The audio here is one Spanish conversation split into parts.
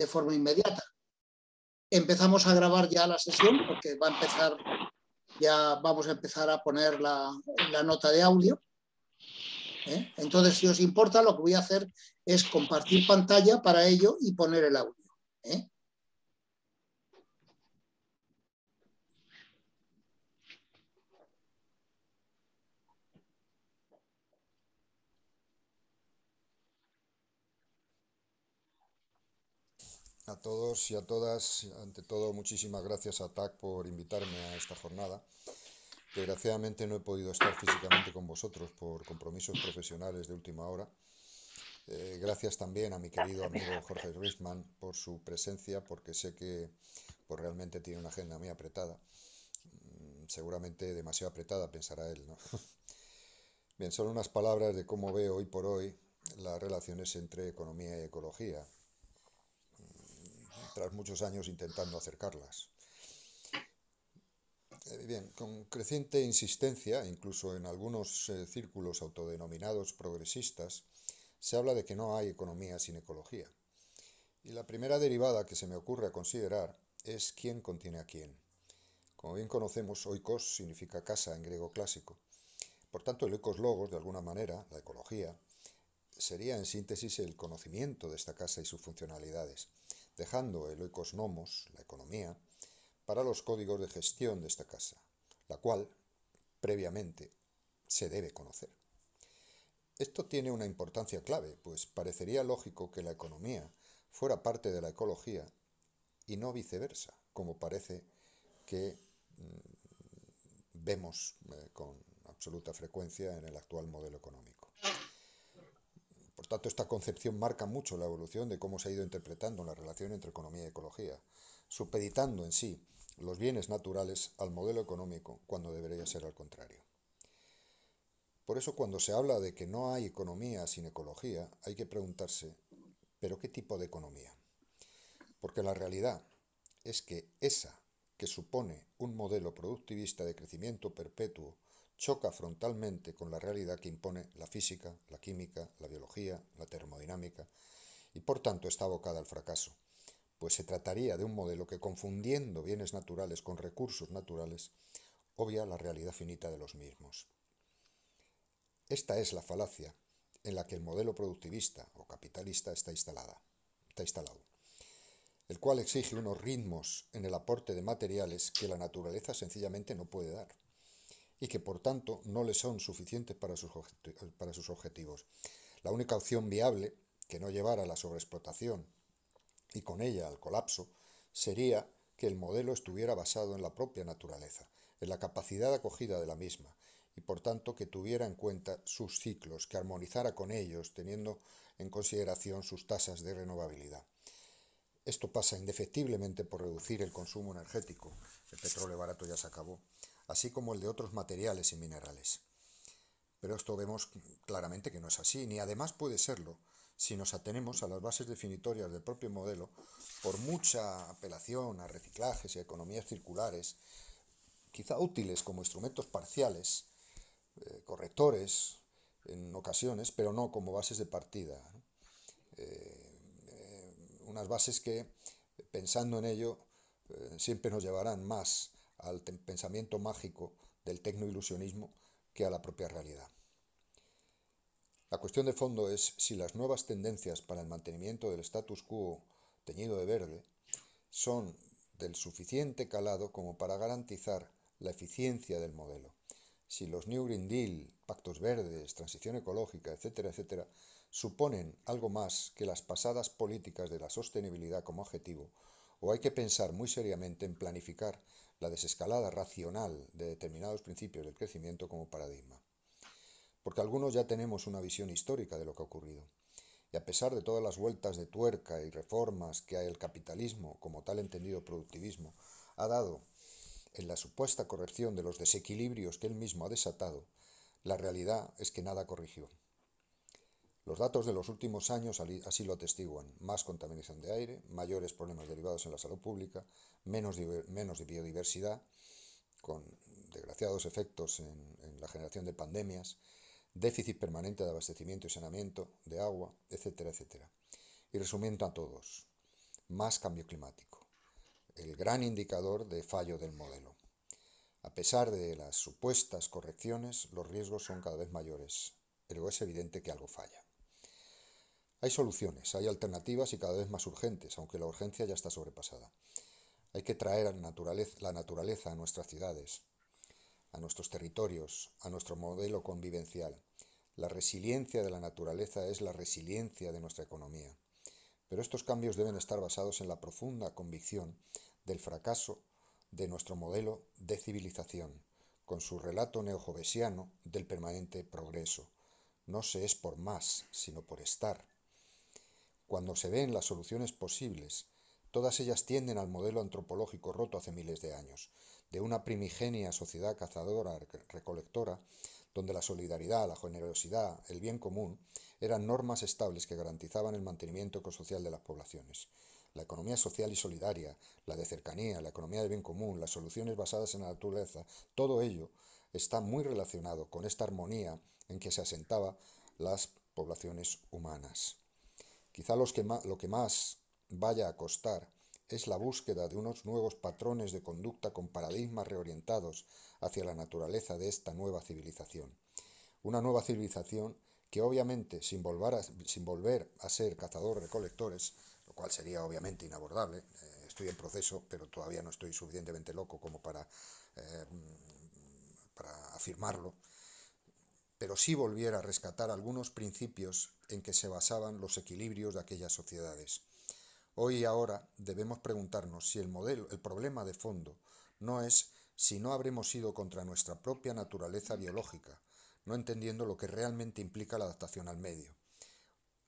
de forma inmediata. Empezamos a grabar ya la sesión porque va a empezar, ya vamos a empezar a poner la, nota de audio. ¿eh? Entonces, si os importa, lo que voy a hacer es compartir pantalla para ello y poner el audio. ¿eh? a todos y a todas. Ante todo, muchísimas gracias a TAC por invitarme a esta jornada. Desgraciadamente no he podido estar físicamente con vosotros por compromisos profesionales de última hora. Eh, gracias también a mi querido amigo Jorge Grisman por su presencia, porque sé que pues, realmente tiene una agenda muy apretada. Mm, seguramente demasiado apretada, pensará él. Bien, solo unas palabras de cómo veo hoy por hoy las relaciones entre economía y ecología tras muchos años intentando acercarlas. Eh, bien, con creciente insistencia, incluso en algunos eh, círculos autodenominados progresistas, se habla de que no hay economía sin ecología. Y la primera derivada que se me ocurre a considerar es quién contiene a quién. Como bien conocemos, oikos significa casa en griego clásico. Por tanto, el oikos de alguna manera, la ecología, sería en síntesis el conocimiento de esta casa y sus funcionalidades dejando el ecosnomos la economía, para los códigos de gestión de esta casa, la cual, previamente, se debe conocer. Esto tiene una importancia clave, pues parecería lógico que la economía fuera parte de la ecología y no viceversa, como parece que mm, vemos eh, con absoluta frecuencia en el actual modelo económico. Por tanto, esta concepción marca mucho la evolución de cómo se ha ido interpretando la relación entre economía y ecología, supeditando en sí los bienes naturales al modelo económico, cuando debería ser al contrario. Por eso cuando se habla de que no hay economía sin ecología, hay que preguntarse, ¿pero qué tipo de economía? Porque la realidad es que esa que supone un modelo productivista de crecimiento perpetuo choca frontalmente con la realidad que impone la física, la química, la biología, la termodinámica, y por tanto está abocada al fracaso, pues se trataría de un modelo que confundiendo bienes naturales con recursos naturales, obvia la realidad finita de los mismos. Esta es la falacia en la que el modelo productivista o capitalista está, instalada, está instalado, el cual exige unos ritmos en el aporte de materiales que la naturaleza sencillamente no puede dar y que por tanto no le son suficientes para sus, para sus objetivos. La única opción viable, que no llevara a la sobreexplotación y con ella al colapso, sería que el modelo estuviera basado en la propia naturaleza, en la capacidad acogida de la misma, y por tanto que tuviera en cuenta sus ciclos, que armonizara con ellos, teniendo en consideración sus tasas de renovabilidad. Esto pasa indefectiblemente por reducir el consumo energético. El petróleo barato ya se acabó así como el de otros materiales y minerales. Pero esto vemos claramente que no es así, ni además puede serlo si nos atenemos a las bases definitorias del propio modelo, por mucha apelación a reciclajes y economías circulares, quizá útiles como instrumentos parciales, eh, correctores en ocasiones, pero no como bases de partida. Eh, eh, unas bases que, pensando en ello, siempre nos llevarán más al pensamiento mágico del tecnoilusionismo que a la propia realidad. La cuestión de fondo es si las nuevas tendencias para el mantenimiento del status quo teñido de verde son del suficiente calado como para garantizar la eficiencia del modelo, si los New Green Deal, pactos verdes, transición ecológica, etcétera, etcétera, suponen algo más que las pasadas políticas de la sostenibilidad como objetivo, o hay que pensar muy seriamente en planificar la desescalada racional de determinados principios del crecimiento como paradigma. Porque algunos ya tenemos una visión histórica de lo que ha ocurrido. Y a pesar de todas las vueltas de tuerca y reformas que el capitalismo, como tal entendido productivismo, ha dado en la supuesta corrección de los desequilibrios que él mismo ha desatado, la realidad es que nada corrigió. Los datos de los últimos años así lo atestiguan. Más contaminación de aire, mayores problemas derivados en la salud pública, menos, de biodiversidad, con desgraciados efectos en, en la generación de pandemias, déficit permanente de abastecimiento y saneamiento de agua, etcétera, etcétera. Y resumiendo a todos, más cambio climático, el gran indicador de fallo del modelo. A pesar de las supuestas correcciones, los riesgos son cada vez mayores, pero es evidente que algo falla. Hay soluciones, hay alternativas y cada vez más urgentes, aunque la urgencia ya está sobrepasada. Hay que traer la naturaleza, la naturaleza a nuestras ciudades, a nuestros territorios, a nuestro modelo convivencial. La resiliencia de la naturaleza es la resiliencia de nuestra economía. Pero estos cambios deben estar basados en la profunda convicción del fracaso de nuestro modelo de civilización, con su relato neojovesiano del permanente progreso. No se es por más, sino por estar. Cuando se ven las soluciones posibles Todas ellas tienden al modelo antropológico roto hace miles de años, de una primigenia sociedad cazadora recolectora, donde la solidaridad, la generosidad, el bien común eran normas estables que garantizaban el mantenimiento ecosocial de las poblaciones. La economía social y solidaria, la de cercanía, la economía de bien común, las soluciones basadas en la naturaleza, todo ello está muy relacionado con esta armonía en que se asentaban las poblaciones humanas. Quizá los que lo que más vaya a costar es la búsqueda de unos nuevos patrones de conducta con paradigmas reorientados hacia la naturaleza de esta nueva civilización. Una nueva civilización que obviamente sin volver a, sin volver a ser cazador-recolectores, lo cual sería obviamente inabordable, eh, estoy en proceso, pero todavía no estoy suficientemente loco como para, eh, mm, para afirmarlo, pero sí volviera a rescatar algunos principios en que se basaban los equilibrios de aquellas sociedades Hoy y ahora debemos preguntarnos si el modelo, el problema de fondo, no es si no habremos ido contra nuestra propia naturaleza biológica, no entendiendo lo que realmente implica la adaptación al medio,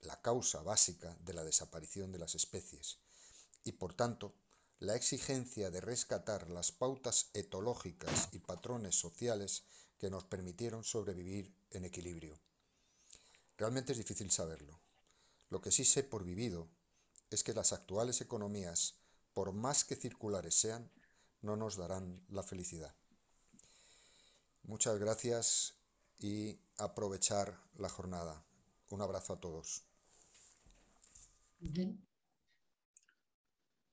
la causa básica de la desaparición de las especies, y por tanto, la exigencia de rescatar las pautas etológicas y patrones sociales que nos permitieron sobrevivir en equilibrio. Realmente es difícil saberlo. Lo que sí sé por vivido es que las actuales economías, por más que circulares sean, no nos darán la felicidad. Muchas gracias y aprovechar la jornada. Un abrazo a todos.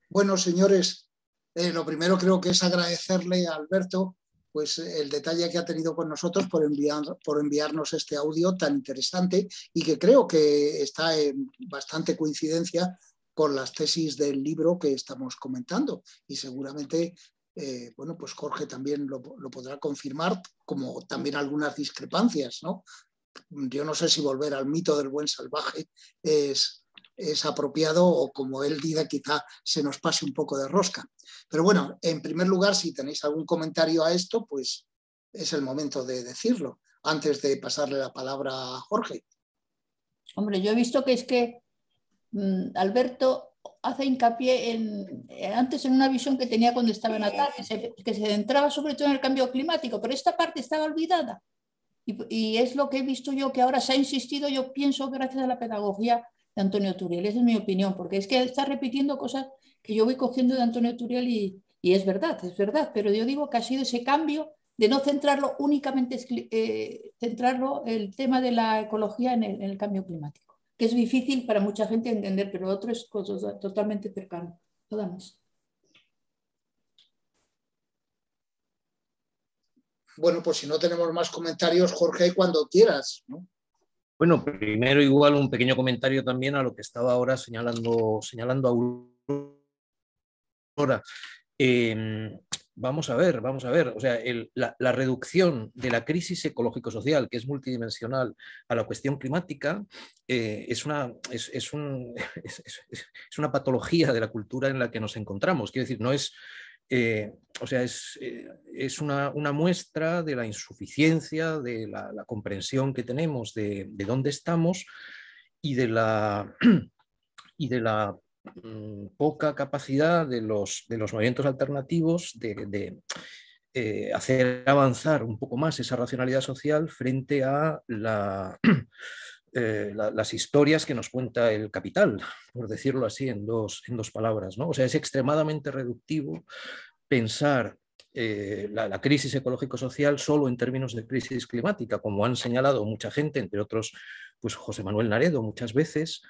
Bueno, señores, eh, lo primero creo que es agradecerle a Alberto pues el detalle que ha tenido con nosotros por, por enviarnos este audio tan interesante y que creo que está en bastante coincidencia con las tesis del libro que estamos comentando. Y seguramente, eh, bueno, pues Jorge también lo, podrá confirmar, como también algunas discrepancias, ¿no? Yo no sé si volver al mito del buen salvaje es, es apropiado o como él diga, quizá se nos pase un poco de rosca. Pero bueno, en primer lugar, si tenéis algún comentario a esto, pues es el momento de decirlo, antes de pasarle la palabra a Jorge. Hombre, yo he visto que es que Mm, Alberto hace hincapié en, eh, antes en una visión que tenía cuando estaba en Atal, que se, centraba sobre todo en el cambio climático, pero esta parte estaba olvidada. Y, es lo que he visto yo que ahora se ha insistido, yo pienso, gracias a la pedagogía de Antonio Turiel. Esa es mi opinión, porque es que está repitiendo cosas que yo voy cogiendo de Antonio Turiel y, es verdad, es verdad, pero yo digo que ha sido ese cambio de no centrarlo únicamente, eh, centrarlo el tema de la ecología en el cambio climático que es difícil para mucha gente entender, pero otro es cosa totalmente cercano. Nada más. Bueno, pues si no tenemos más comentarios, Jorge, cuando quieras. Bueno, primero igual un pequeño comentario también a lo que estaba ahora señalando, señalando Aurora. Eh, vamos a ver, vamos a ver. O sea, la, reducción de la crisis ecológico-social, que es multidimensional, a la cuestión climática, eh, es, una, es, una, patología de la cultura en la que nos encontramos. Quiero decir, no es... Eh, o sea, es, eh, una, muestra de la insuficiencia, de la, comprensión que tenemos de, de dónde estamos y de la y de la Mm, poca capacidad de los, de los movimientos alternativos de, eh, hacer avanzar un poco más esa racionalidad social frente a eh, las historias que nos cuenta el capital, por decirlo así en dos, en dos palabras. ¿no? O sea, es extremadamente reductivo pensar eh, la, crisis ecológico-social solo en términos de crisis climática, como han señalado mucha gente, entre otros pues José Manuel Naredo muchas veces,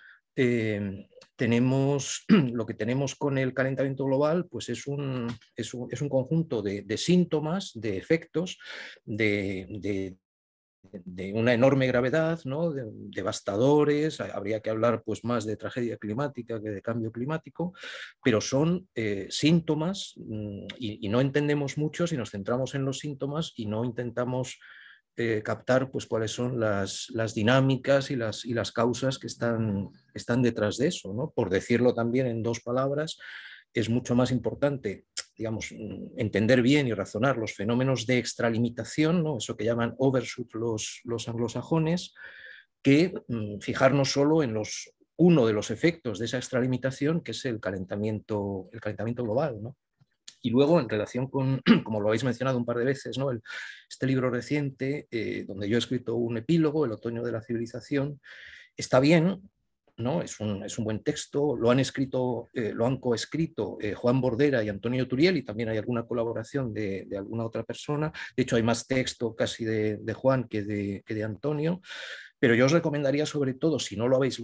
tenemos lo que tenemos con el calentamiento global, pues es un, es un, conjunto de, síntomas, de efectos, de, una enorme gravedad, devastadores, habría que hablar pues, más de tragedia climática que de cambio climático, pero son eh, síntomas mm, y, no entendemos mucho si nos centramos en los síntomas y no intentamos eh, captar pues, cuáles son las, dinámicas y las, y las causas que están, están detrás de eso. ¿no? Por decirlo también en dos palabras, es mucho más importante digamos, entender bien y razonar los fenómenos de extralimitación, ¿no? eso que llaman overshoot los, los anglosajones, que mm, fijarnos solo en los, uno de los efectos de esa extralimitación, que es el calentamiento, el calentamiento global. ¿no? Y luego, en relación con, como lo habéis mencionado un par de veces, ¿no? El, este libro reciente, eh, donde yo he escrito un epílogo, El otoño de la civilización, está bien, ¿no? Es un, es un, buen texto, lo han escrito, eh, lo han coescrito eh, Juan Bordera y Antonio Turiel, y también hay alguna colaboración de, alguna otra persona. De hecho, hay más texto casi de, Juan que de, que de, Antonio, pero yo os recomendaría sobre todo, si no lo habéis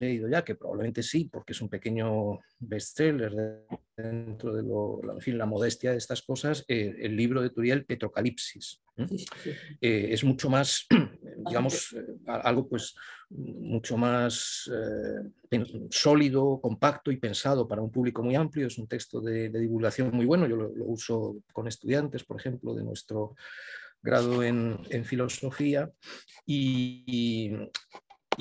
leído ya, que probablemente sí, porque es un pequeño bestseller dentro de la modestia de estas cosas, eh, el libro de Turiel, Petrocalipsis. Eh, es mucho más, digamos, algo pues mucho más eh, sólido, compacto y pensado para un público muy amplio. Es un texto de, divulgación muy bueno. Yo lo, uso con estudiantes, por ejemplo, de nuestro grado en, en filosofía y,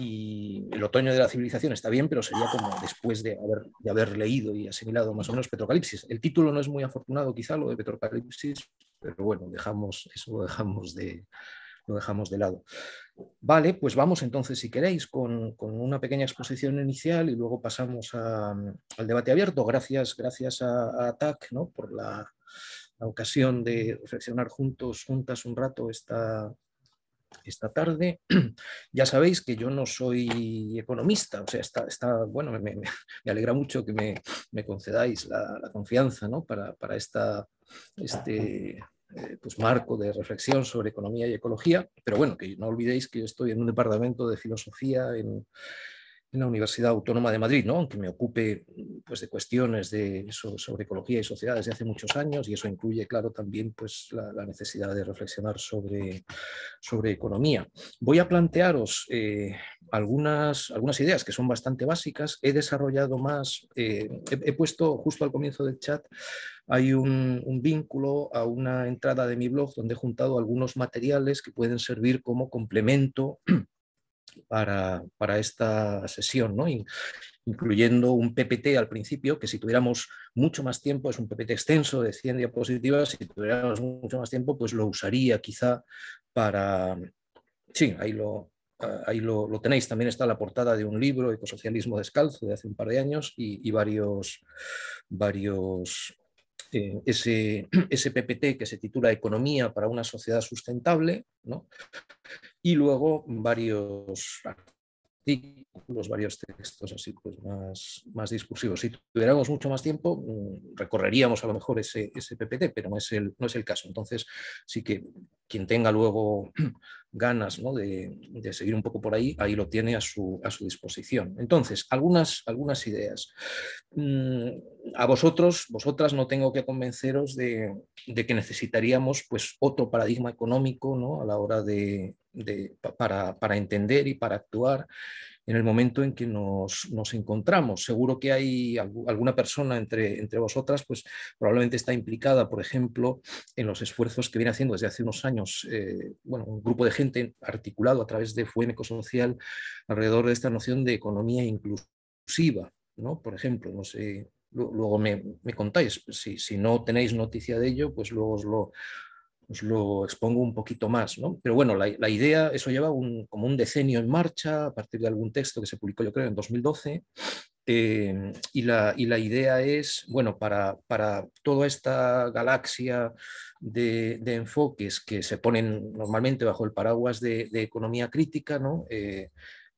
y el otoño de la civilización está bien, pero sería como después de haber, de haber leído y asimilado más o menos Petrocalipsis. El título no es muy afortunado quizá, lo de Petrocalipsis, pero bueno, dejamos, eso lo dejamos de, lo dejamos de lado. Vale, pues vamos entonces, si queréis, con, una pequeña exposición inicial y luego pasamos al debate abierto. Gracias, gracias a, TAC ¿no? por la, la, ocasión de reflexionar juntos, juntas un rato esta, esta tarde. Ya sabéis que yo no soy economista, o sea, está, está bueno, me, alegra mucho que me, concedáis la, confianza para, esta, este eh, pues, marco de reflexión sobre economía y ecología, pero bueno, que no olvidéis que yo estoy en un departamento de filosofía en, en la Universidad Autónoma de Madrid, ¿no? aunque me ocupe pues, de cuestiones de sobre ecología y sociedad desde hace muchos años, y eso incluye, claro, también pues, la, necesidad de reflexionar sobre, sobre economía. Voy a plantearos eh, algunas, algunas ideas que son bastante básicas. He desarrollado más, eh, he, puesto justo al comienzo del chat, hay un vínculo a una entrada de mi blog donde he juntado algunos materiales que pueden servir como complemento para, para esta sesión, ¿no? incluyendo un PPT al principio, que si tuviéramos mucho más tiempo, es un PPT extenso de 100 diapositivas, si tuviéramos mucho más tiempo, pues lo usaría quizá para... Sí, ahí lo, ah, ahí lo, tenéis, también está la portada de un libro, Ecosocialismo Descalzo, de hace un par de años, y, y varios, varios eh, ese, PPT que se titula Economía para una sociedad sustentable, ¿no? y luego varios los varios textos así pues más, más discursivos. Si tuviéramos mucho más tiempo, mm, recorreríamos a lo mejor ese, ese PPT, pero no es, el, no es el caso. Entonces, sí que quien tenga luego ganas de, seguir un poco por ahí, ahí lo tiene a su, a su disposición. Entonces, algunas, algunas ideas. Mm, a vosotros, vosotras no tengo que convenceros de, de que necesitaríamos pues, otro paradigma económico ¿no? a la hora de, para, entender y para actuar en el momento en que nos, nos encontramos. Seguro que hay alguna persona entre, entre vosotras, pues probablemente está implicada, por ejemplo, en los esfuerzos que viene haciendo desde hace unos años, eh, bueno, un grupo de gente articulado a través de FUEM Ecosocial alrededor de esta noción de economía inclusiva, ¿no? Por ejemplo, no sé, luego me, contáis, si, si no tenéis noticia de ello, pues luego os lo os pues, lo expongo un poquito más. ¿no? Pero bueno, la, idea, eso lleva un, como un decenio en marcha, a partir de algún texto que se publicó, yo creo, en 2012. Eh, y, la, idea es, bueno, para, para toda esta galaxia de, enfoques que se ponen normalmente bajo el paraguas de, economía crítica, eh,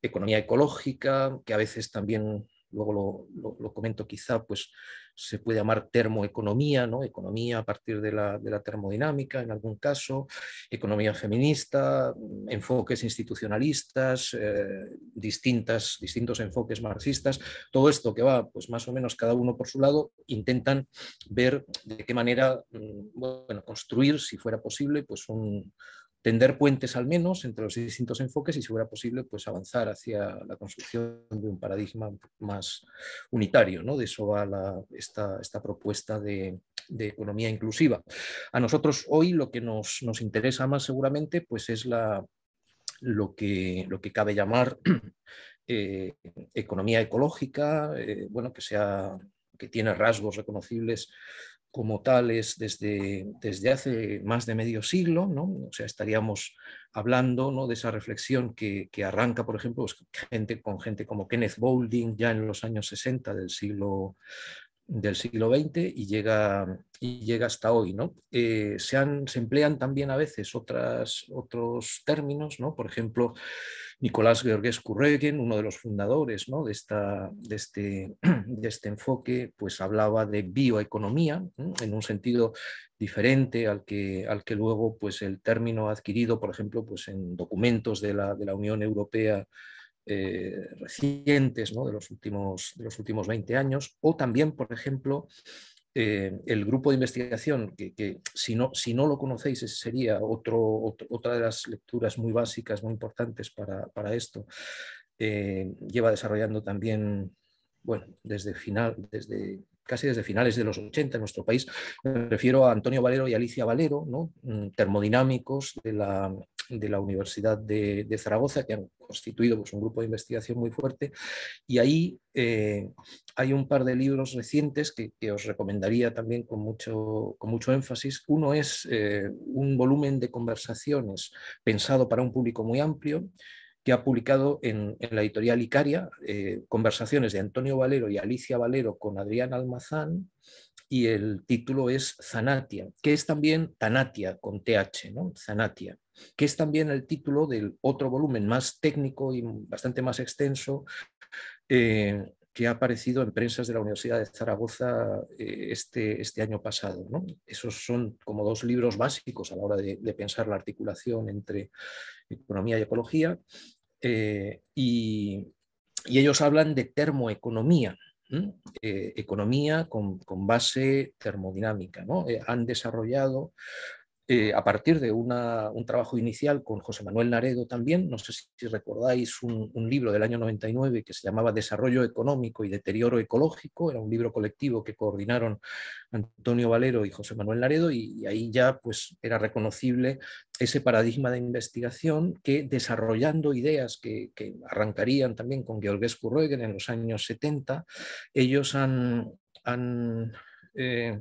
economía ecológica, que a veces también, luego lo comento quizá, pues se puede llamar termoeconomía, economía a partir de la, termodinámica en algún caso, economía feminista, mm, enfoques institucionalistas, eh, distintas, distintos enfoques marxistas, todo esto que va pues más o menos cada uno por su lado, intentan ver de qué manera mm, construir, si fuera posible, pues un, tender puentes al menos entre los distintos enfoques y si fuera posible pues avanzar hacia la construcción de un paradigma más unitario. ¿no? De eso va esta, propuesta de, economía inclusiva. A nosotros hoy lo que nos, interesa más seguramente pues es la, lo, que, lo que cabe llamar eh, economía ecológica, eh, bueno, que, sea, que tiene rasgos reconocibles como tales desde, desde hace más de medio siglo, ¿no? o sea, estaríamos hablando ¿no? de esa reflexión que, que arranca, por ejemplo, pues, gente, con gente como Kenneth Boulding ya en los años 60 del siglo del siglo XX y llega, y llega hasta hoy. ¿no? Eh, se, emplean también a veces otras, otros términos, ¿no? por ejemplo, Nicolás Georgescu Curreguen, uno de los fundadores de, esta, de, este, de, este, enfoque, pues hablaba de bioeconomía en un sentido diferente al que, al que luego pues, el término adquirido, por ejemplo, pues en documentos de de la Unión Europea eh, recientes de, los últimos, de los últimos 20 años, o también, por ejemplo, eh, el grupo de investigación, que, si, no, si no lo conocéis, sería otro, otra de las lecturas muy básicas, muy importantes para, para esto, eh, lleva desarrollando también, bueno, desde final, desde casi desde finales de los 80 en nuestro país, me refiero a Antonio Valero y Alicia Valero, ¿no? Mm, termodinámicos de la de la Universidad de, Zaragoza, que han constituido pues, un grupo de investigación muy fuerte. Y ahí eh, hay un par de libros recientes que, os recomendaría también con mucho, énfasis. Uno es eh, un volumen de conversaciones pensado para un público muy amplio que ha publicado en, la editorial Icaria eh, conversaciones de Antonio Valero y Alicia Valero con Adrián Almazán y el título es Zanatia, que es también Tanatia con TH, ¿no? Zanatia, que es también el título del otro volumen más técnico y bastante más extenso eh, que ha aparecido en prensas de la Universidad de Zaragoza eh, este, este año pasado. Esos son como dos libros básicos a la hora de pensar la articulación entre economía y ecología. Eh, y, ellos hablan de termoeconomía, eh, economía con, base termodinámica. Eh, han desarrollado eh, a partir de un trabajo inicial con José Manuel Naredo también, no sé si recordáis un, libro del año 99 que se llamaba Desarrollo Económico y Deterioro Ecológico, era un libro colectivo que coordinaron Antonio Valero y José Manuel Naredo y, ahí ya pues era reconocible ese paradigma de investigación que desarrollando ideas que, arrancarían también con Georgescu Roegen en los años 70, ellos han, han eh,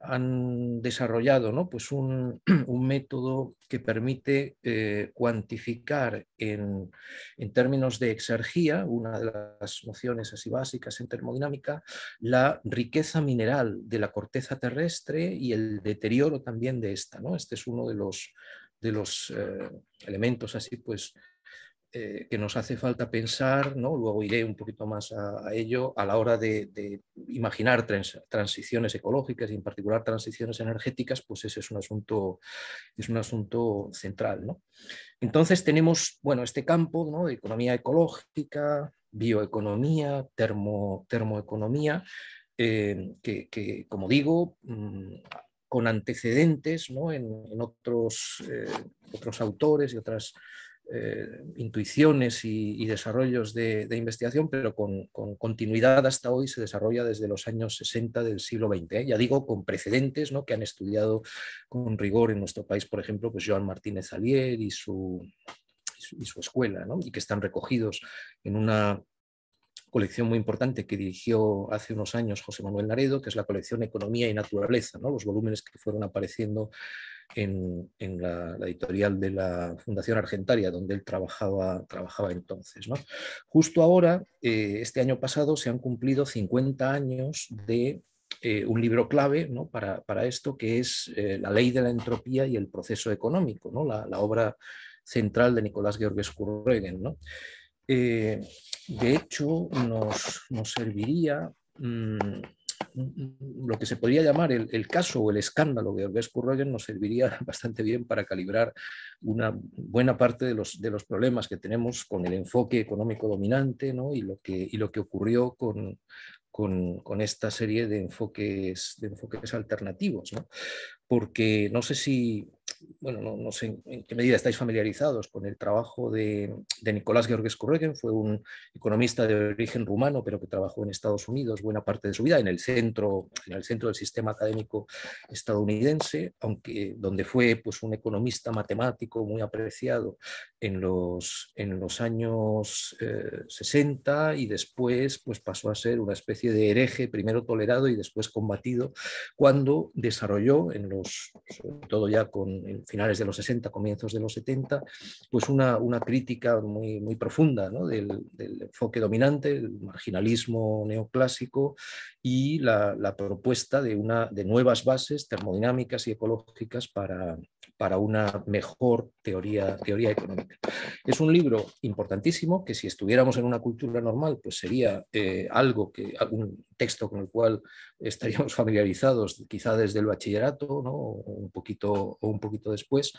han desarrollado ¿no? pues un, método que permite eh, cuantificar en, términos de exergía, una de las nociones así básicas en termodinámica, la riqueza mineral de la corteza terrestre y el deterioro también de esta. ¿no? Este es uno de los, de los eh, elementos así pues eh, que nos hace falta pensar, ¿no? luego iré un poquito más a, ello, a la hora de, imaginar transiciones ecológicas y en particular transiciones energéticas, pues ese es un asunto, es un asunto central. Entonces tenemos bueno, este campo de economía ecológica, bioeconomía, termo, termoeconomía, eh, que, como digo, mm, con antecedentes ¿no? en, otros, eh, otros autores y otras eh, intuiciones y, desarrollos de, investigación, pero con, continuidad hasta hoy se desarrolla desde los años 60 del siglo XX. ¿eh? Ya digo, con precedentes ¿no? que han estudiado con rigor en nuestro país, por ejemplo, pues Joan Martínez Alier y su, su, escuela, y que están recogidos en una colección muy importante que dirigió hace unos años José Manuel Naredo, que es la colección Economía y Naturaleza, ¿no? los volúmenes que fueron apareciendo en, la, editorial de la Fundación Argentaria, donde él trabajaba, trabajaba entonces. Justo ahora, eh, este año pasado, se han cumplido 50 años de eh, un libro clave para, esto, que es eh, La ley de la entropía y el proceso económico, ¿no? la, obra central de Nicolás Georges Kurregen. de hecho, nos, serviría mm, lo que se podría llamar el, caso o el escándalo de Orbes Roger nos serviría bastante bien para calibrar una buena parte de los, de los problemas que tenemos con el enfoque económico dominante y, lo que, lo que ocurrió con, esta serie de enfoques, de enfoques alternativos, porque no sé si bueno, no, sé en qué medida estáis familiarizados con el trabajo de, de Nicolás Georges Regen, fue un economista de origen rumano, pero que trabajó en Estados Unidos buena parte de su vida, en el centro, en el centro del sistema académico estadounidense, aunque donde fue pues, un economista matemático muy apreciado en los, en los años 60 eh, y después pues, pasó a ser una especie de hereje, primero tolerado y después combatido, cuando desarrolló, en los, sobre todo ya con en, finales de los 60, comienzos de los 70, pues una, una crítica muy, profunda del, enfoque dominante, el marginalismo neoclásico y la, la propuesta de, una, de nuevas bases termodinámicas y ecológicas para, para una mejor teoría, teoría económica. Es un libro importantísimo que si estuviéramos en una cultura normal, pues sería eh, algo que, un texto con el cual estaríamos familiarizados, quizá desde el bachillerato, ¿no? o, un poquito, o un poquito después.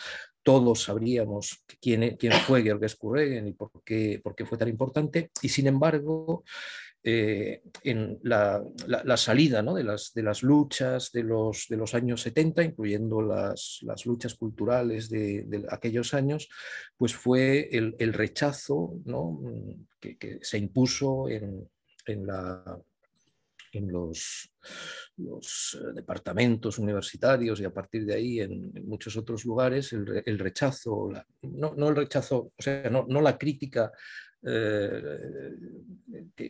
Todos sabríamos quién, quién fue Georges Curreguen y por qué, por qué fue tan importante. Y sin embargo, eh, en la, salida de, las, luchas de los, de los años 70, incluyendo las, luchas culturales de, aquellos años, pues fue el, rechazo mm, que, se impuso en, la, en los, los, eh, departamentos universitarios y a partir de ahí en, muchos otros lugares el, rechazo, no, el rechazo, o sea, no, no, la crítica eh,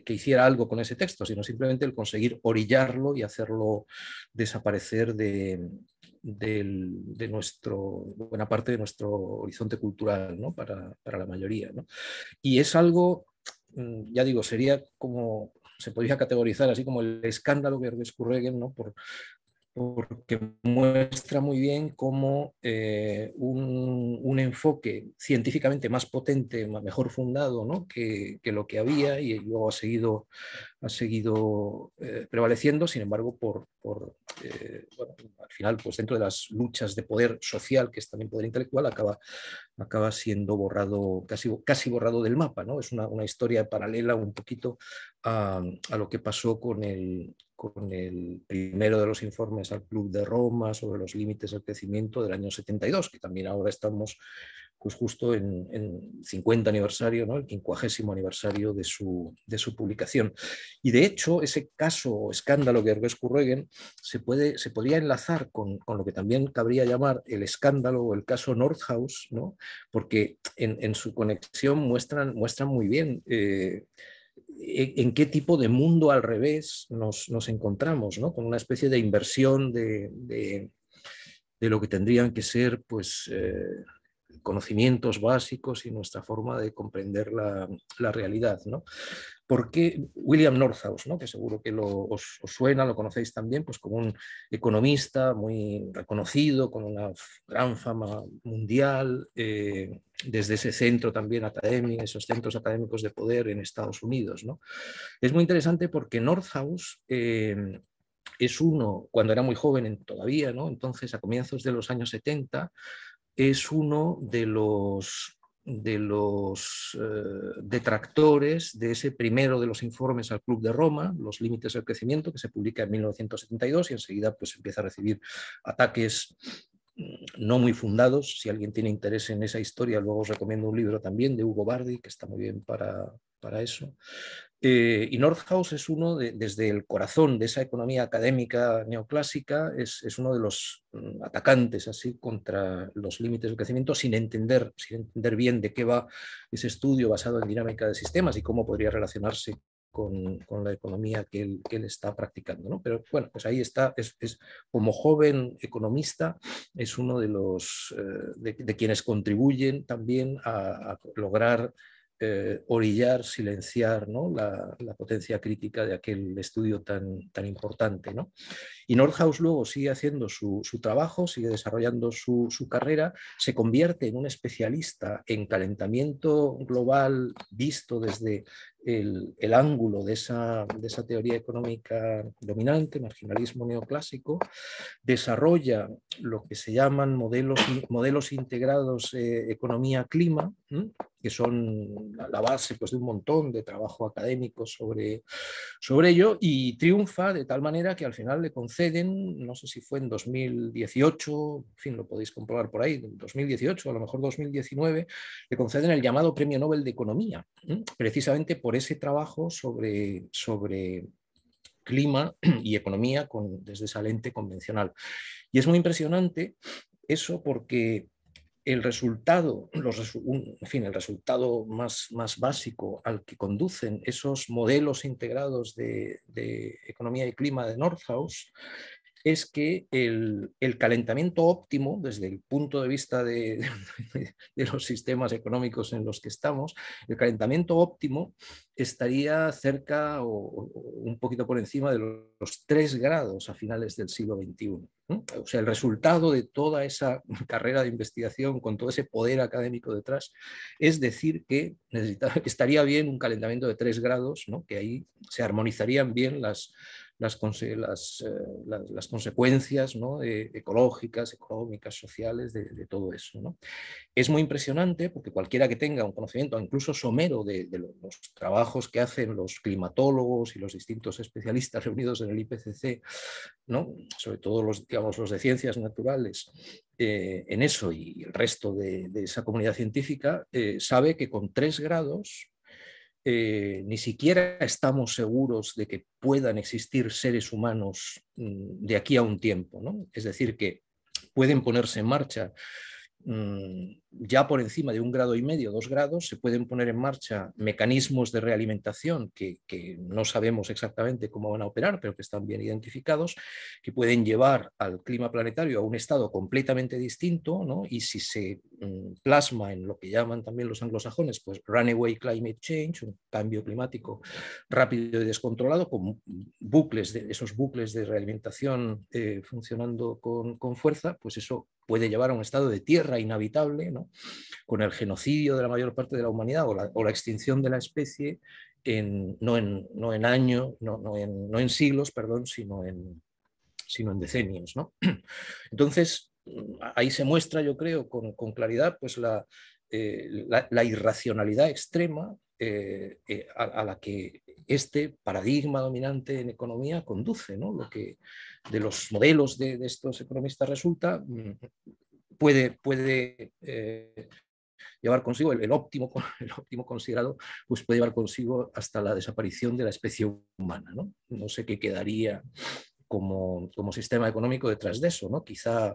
que, hiciera algo con ese texto, sino simplemente el conseguir orillarlo y hacerlo desaparecer de, de, nuestro, buena parte de nuestro horizonte cultural para, la mayoría. Y es algo, mm, ya digo, sería como se podría categorizar así como el escándalo que escurreguen ¿no? por, porque muestra muy bien cómo eh, un, enfoque científicamente más potente, mejor fundado ¿no? que, que, lo que había, y luego ha seguido ha seguido eh, prevaleciendo, sin embargo, por, por eh, bueno, al final, pues dentro de las luchas de poder social, que es también poder intelectual, acaba, acaba siendo borrado, casi, casi borrado del mapa. ¿no? Es una, una historia paralela un poquito a, a, lo que pasó con el, con el primero de los informes al Club de Roma sobre los límites del crecimiento del año 72, que también ahora estamos pues justo en, en 50 aniversario, ¿no? el 50 aniversario de su, de su, publicación. Y de hecho, ese caso o escándalo que Ergues Kurregen se, puede, se podría enlazar con, lo que también cabría llamar el escándalo o el caso Northouse ¿no? porque en, su conexión muestran, muestran muy bien. Eh, e, en qué tipo de mundo al revés nos, encontramos, con una especie de inversión de, lo que tendrían que ser pues, eh, conocimientos básicos y nuestra forma de comprender la, realidad. ¿no? Porque William Northhouse, que seguro que lo, os, suena, lo conocéis también, pues como un economista muy reconocido, con una gran fama mundial, eh, desde ese centro también académico, esos centros académicos de poder en Estados Unidos. Es muy interesante porque Northhaus eh, es uno, cuando era muy joven todavía, ¿no? entonces a comienzos de los años 70, es uno de los, de los eh, detractores de ese primero de los informes al Club de Roma, Los Límites del Crecimiento, que se publica en 1972 y enseguida pues, empieza a recibir ataques mm, no muy fundados. Si alguien tiene interés en esa historia, luego os recomiendo un libro también de Hugo Bardi, que está muy bien para, para eso. Eh, y Nordhaus es uno, desde el corazón de esa economía académica neoclásica, es, uno de los mm, atacantes así contra los límites del crecimiento sin entender, sin entender bien de qué va ese estudio basado en dinámica de sistemas y cómo podría relacionarse con, la economía que él, está practicando. Pero bueno, pues ahí está, es, como joven economista, es uno de los eh, de, quienes contribuyen también a lograr eh, orillar, silenciar ¿no? la, potencia crítica de aquel estudio tan, tan importante. ¿no? Y Nordhaus luego sigue haciendo su, su trabajo, sigue desarrollando su, su, carrera, se convierte en un especialista en calentamiento global visto desde el, ángulo de esa, teoría económica dominante, marginalismo neoclásico, desarrolla lo que se llaman modelos, modelos integrados eh, economía-clima, que son la base pues, de un montón de trabajo académico sobre, sobre ello, y triunfa de tal manera que al final le conceden, no sé si fue en 2018, en fin, lo podéis comprobar por ahí, en 2018, a lo mejor 2019, le conceden el llamado Premio Nobel de Economía, precisamente por por ese trabajo sobre, sobre clima y economía con, desde esa lente convencional. Y es muy impresionante eso porque el resultado, los fin, el resultado más, más, básico al que conducen esos modelos integrados de, de, economía y clima de North es que el, calentamiento óptimo, desde el punto de vista de, los sistemas económicos en los que estamos, el calentamiento óptimo estaría cerca o, un poquito por encima de los 3 grados a finales del siglo XXI. O sea, el resultado de toda esa carrera de investigación con todo ese poder académico detrás es decir que estaría bien un calentamiento de 3 grados, ¿no? que ahí se armonizarían bien las, eh, las, consecuencias ¿no? Eh, ecológicas, económicas, sociales de, todo eso. Es muy impresionante porque cualquiera que tenga un conocimiento, incluso somero, de, los trabajos que hacen los climatólogos y los distintos especialistas reunidos en el IPCC, ¿no? sobre todo los, digamos, los de ciencias naturales, eh, en eso y el resto de, esa comunidad científica, sabe que con tres grados eh, ni siquiera estamos seguros de que puedan existir seres humanos mm, de aquí a un tiempo. ¿no? Es decir, que pueden ponerse en marcha mm, ya por encima de un grado y medio, dos grados, se pueden poner en marcha mecanismos de realimentación que, no sabemos exactamente cómo van a operar, pero que están bien identificados, que pueden llevar al clima planetario a un estado completamente distinto, y si se mm, plasma en lo que llaman también los anglosajones, pues runaway climate change, un cambio climático rápido y descontrolado, con bucles, de, esos bucles de realimentación eh, funcionando con, con, fuerza, pues eso puede llevar a un estado de tierra inhabitable, ¿no? con el genocidio de la mayor parte de la humanidad o la, extinción de la especie, no, en, años, no, en, siglos, perdón, sino en, decenios. Entonces, ahí se muestra, yo creo, con, claridad pues la, eh, irracionalidad extrema eh, eh, a, la que este paradigma dominante en economía conduce, lo que de los modelos de estos economistas resulta mm, puede, eh, llevar consigo, el, óptimo, el óptimo considerado, pues puede llevar consigo hasta la desaparición de la especie humana. No, sé qué quedaría como, como, sistema económico detrás de eso. ¿no? Quizá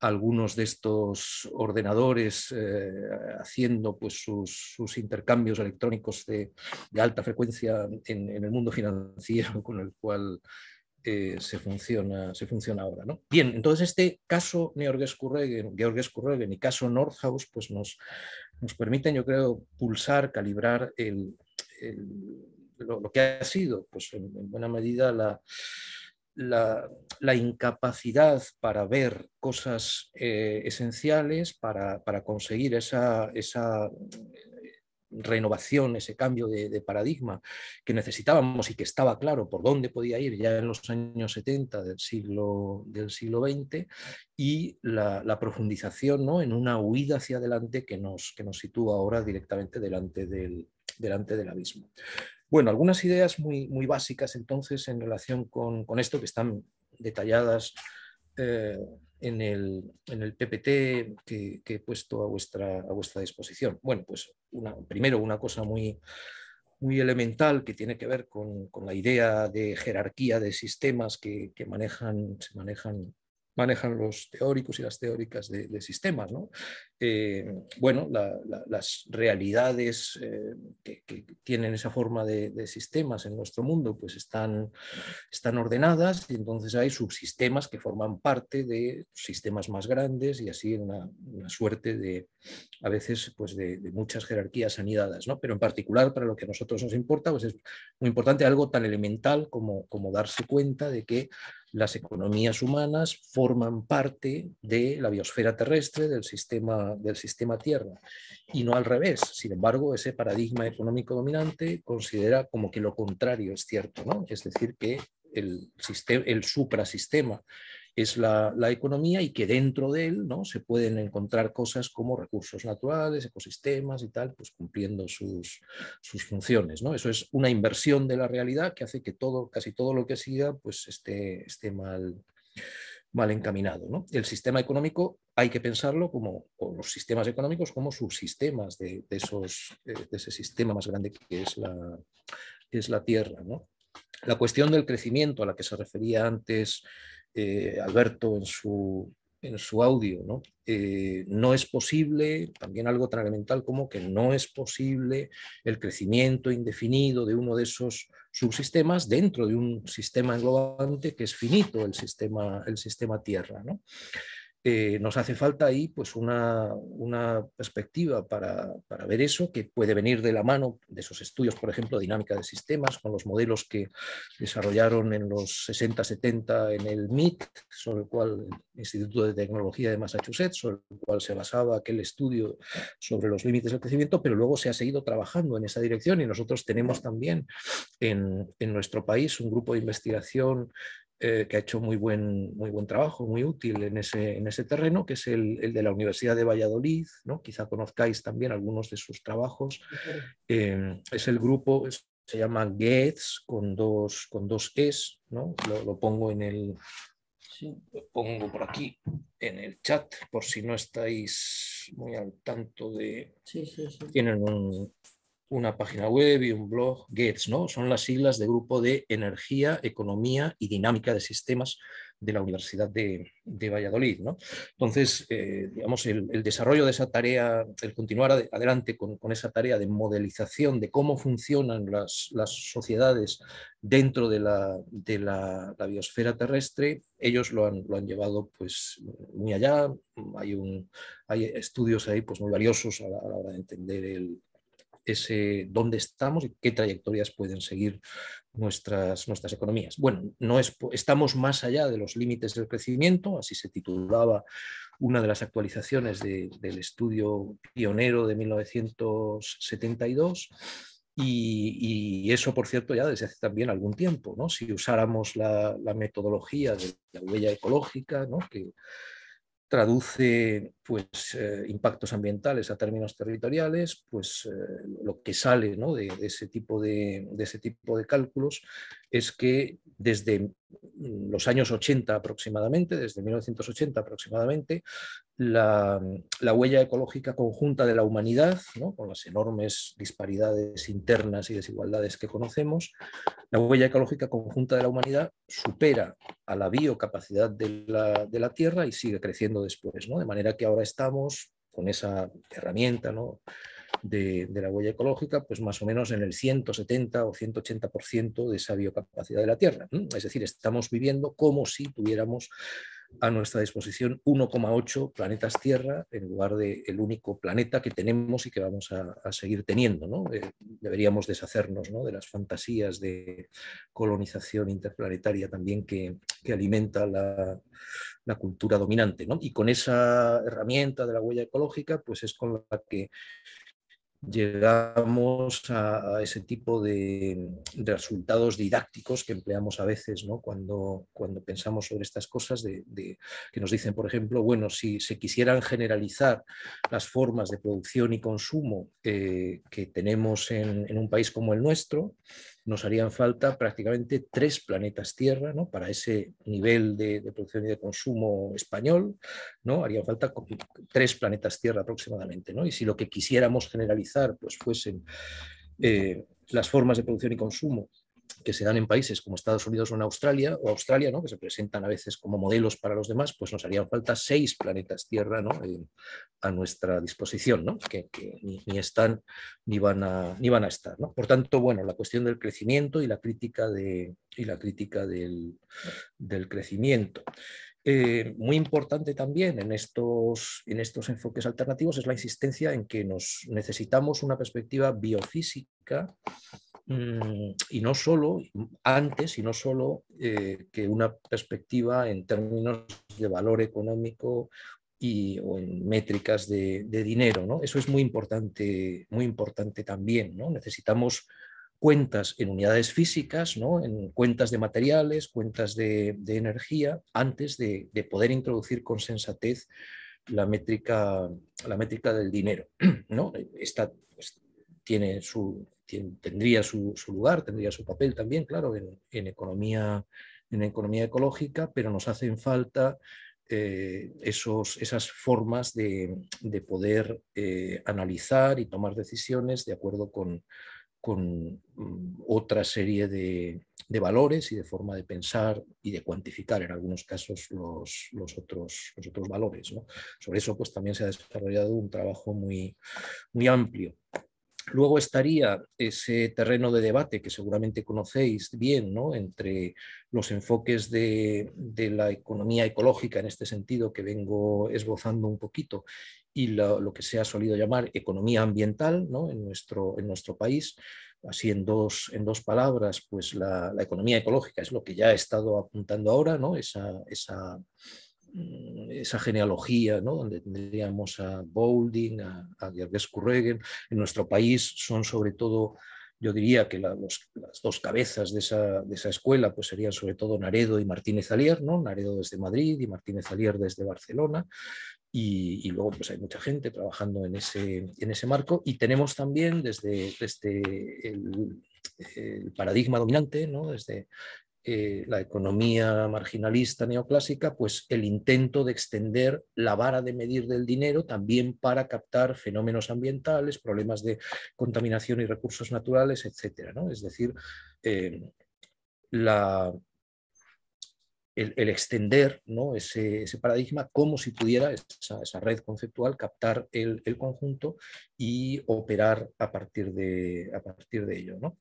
algunos de estos ordenadores eh, haciendo pues, sus, intercambios electrónicos de, alta frecuencia en, el mundo financiero con el cual eh, se, funciona, se funciona ahora. ¿no? Bien, entonces este caso Georges Georgeskurregen y caso Nordhaus pues nos, nos permiten, yo creo, pulsar, calibrar el, lo, que ha sido, pues en, buena medida, la, la, incapacidad para ver cosas eh, esenciales, para, para conseguir esa, esa, renovación, ese cambio de, paradigma que necesitábamos y que estaba claro por dónde podía ir ya en los años 70 del siglo, del siglo XX y la, profundización ¿no? en una huida hacia adelante que nos, que nos sitúa ahora directamente delante del, delante del abismo. Bueno, algunas ideas muy, muy básicas entonces en relación con, esto que están detalladas eh, en, el, PPT que, que, he puesto a vuestra, a vuestra disposición. Bueno, pues primero una cosa muy, muy elemental que tiene que ver con, la idea de jerarquía de sistemas que, manejan, se manejan manejan los teóricos y las teóricas de, de sistemas, ¿no? Eh, bueno, las realidades eh, que, tienen esa forma de, sistemas en nuestro mundo, pues están, están ordenadas y entonces hay subsistemas que forman parte de sistemas más grandes y así una, suerte de, a veces, pues de, muchas jerarquías anidadas, ¿no? Pero en particular, para lo que a nosotros nos importa, pues es muy importante algo tan elemental como, como darse cuenta de que las economías humanas forman parte de la biosfera terrestre, del sistema del sistema Tierra y no al revés. Sin embargo, ese paradigma económico dominante considera como que lo contrario es cierto, ¿no? Es decir, que el, sistema, el suprasistema es la, economía y que dentro de él ¿no? se pueden encontrar cosas como recursos naturales, ecosistemas y tal, pues cumpliendo sus, sus funciones. ¿no? Eso es una inversión de la realidad que hace que todo, casi todo lo que siga pues esté, esté mal, mal encaminado. El sistema económico hay que pensarlo como, o los sistemas económicos como subsistemas de, de esos, eh, de, ese sistema más grande que es la, es la Tierra. La cuestión del crecimiento a la que se refería antes eh, Alberto en su, en su audio, ¿no? Eh, ¿no? es posible, también algo tan elemental como que no es posible el crecimiento indefinido de uno de esos subsistemas dentro de un sistema englobante que es finito, el sistema, el sistema Tierra. ¿no? Eh, nos hace falta ahí pues una, perspectiva para, ver eso, que puede venir de la mano de esos estudios, por ejemplo, dinámica de sistemas, con los modelos que desarrollaron en los 60-70 en el MIT, sobre el cual el Instituto de Tecnología de Massachusetts, sobre el cual se basaba aquel estudio sobre los límites del crecimiento, pero luego se ha seguido trabajando en esa dirección y nosotros tenemos también en, en nuestro país un grupo de investigación eh, que ha hecho muy buen, muy buen trabajo, muy útil en ese, en ese terreno, que es el, de la Universidad de Valladolid, ¿no? quizá conozcáis también algunos de sus trabajos. Eh, es el grupo, se llama GEDS, con dos, con dos es, ¿no? lo, pongo en el, pongo por aquí en el chat, por si no estáis muy al tanto de... Sí, sí, Tienen un, una página web y un blog, GETS, ¿no? Son las siglas de Grupo de Energía, Economía y Dinámica de Sistemas de la Universidad de, Valladolid, ¿no? Entonces, eh, digamos, el, desarrollo de esa tarea, el continuar adelante con, esa tarea de modelización de cómo funcionan las, sociedades dentro de, la, biosfera terrestre, ellos lo han, lo han, llevado pues muy allá, hay, un, hay estudios ahí pues muy valiosos a la hora de entender el ese dónde estamos y qué trayectorias pueden seguir nuestras, nuestras economías. Bueno, no estamos más allá de los límites del crecimiento, así se titulaba una de las actualizaciones del estudio pionero de 1972. Y, eso, por cierto, ya desde hace también algún tiempo, ¿no? Si usáramos la, la metodología de la huella ecológica, ¿no? Que traduce pues, eh, impactos ambientales a términos territoriales, pues eh, lo que sale de, ese tipo de, ese tipo de cálculos es que desde los años 80 aproximadamente, desde 1980 aproximadamente, la, huella ecológica conjunta de la humanidad, con las enormes disparidades internas y desigualdades que conocemos, la huella ecológica conjunta de la humanidad supera a la biocapacidad de la, de la Tierra y sigue creciendo después, de manera que ahora estamos con esa herramienta ¿no? de, de, la huella ecológica, pues más o menos en el 170 o 180% de esa biocapacidad de la Tierra. Es decir, estamos viviendo como si tuviéramos a nuestra disposición 1,8 planetas Tierra en lugar del el único planeta que tenemos y que vamos a, seguir teniendo. Eh, deberíamos deshacernos ¿no? de las fantasías de colonización interplanetaria también que, alimenta la, cultura dominante. ¿no? Y con esa herramienta de la huella ecológica, pues es con la que llegamos a, ese tipo de, resultados didácticos que empleamos a veces ¿no? cuando, cuando pensamos sobre estas cosas, de, que nos dicen, por ejemplo, bueno, si se quisieran generalizar las formas de producción y consumo que tenemos en un país como el nuestro, nos harían falta prácticamente tres planetas Tierra ¿no? para ese nivel de, producción y de consumo español, ¿no? harían falta tres planetas Tierra aproximadamente. ¿no? Y si lo que quisiéramos generalizar pues, fuesen eh, las formas de producción y consumo que se dan en países como Estados Unidos o en Australia, o Australia, ¿no? que se presentan a veces como modelos para los demás, pues nos harían falta seis planetas Tierra ¿no? a nuestra disposición, ¿no? que, ni, están ni van a, ni van a estar. Por tanto, bueno, la cuestión del crecimiento y la crítica, de, la crítica del, crecimiento. Eh, muy importante también en estos, en estos enfoques alternativos es la insistencia en que nos necesitamos una perspectiva biofísica Mm, y no solo antes y no solo eh, que una perspectiva en términos de valor económico y, o en métricas de, dinero. Eso es muy importante, muy importante también. ¿no? Necesitamos cuentas en unidades físicas, en cuentas de materiales, cuentas de, energía, antes de, poder introducir con sensatez la métrica, la métrica del dinero. ¿no? Esta pues, tiene su, tendría su, lugar, tendría su papel también, claro, en, economía, en economía ecológica, pero nos hacen falta eh, esos, esas formas de, poder eh, analizar y tomar decisiones de acuerdo con, mm, otra serie de, valores y de forma de pensar y de cuantificar en algunos casos los, otros, otros, valores. Sobre eso pues, también se ha desarrollado un trabajo muy, muy amplio Luego estaría ese terreno de debate que seguramente conocéis bien, ¿no? entre los enfoques de, la economía ecológica en este sentido que vengo esbozando un poquito y lo, que se ha solido llamar economía ambiental ¿no? en, nuestro, en nuestro país. Así en dos, en dos palabras, pues la, economía ecológica es lo que ya he estado apuntando ahora, ¿no? esa Mm, esa genealogía, ¿no? donde tendríamos a Boulding, a, a Gerges En nuestro país son sobre todo, yo diría que las dos cabezas de esa, escuela pues serían sobre todo Naredo y Martínez Alier, ¿no? Naredo desde Madrid y Martínez Alier desde Barcelona. Y, luego pues hay mucha gente trabajando en ese, en ese marco. Y tenemos también desde, desde el, paradigma dominante, ¿no? desde eh, la economía marginalista neoclásica, pues el intento de extender la vara de medir del dinero también para captar fenómenos ambientales, problemas de contaminación y recursos naturales, etc. Es decir, eh, la, el, extender ¿no? ese, paradigma como si pudiera esa, red conceptual captar el, conjunto y operar a partir de, a partir de ello. ¿no?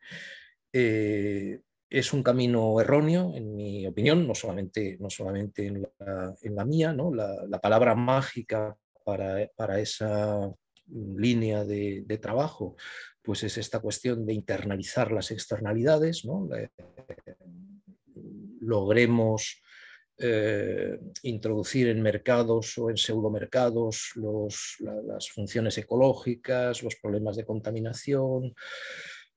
Eh, es un camino erróneo, en mi opinión, no solamente, no solamente en, la, mía, ¿no? la, palabra mágica para, esa línea de, trabajo, pues es esta cuestión de internalizar las externalidades, logremos eh, introducir en mercados o en pseudomercados los, las funciones ecológicas, los problemas de contaminación,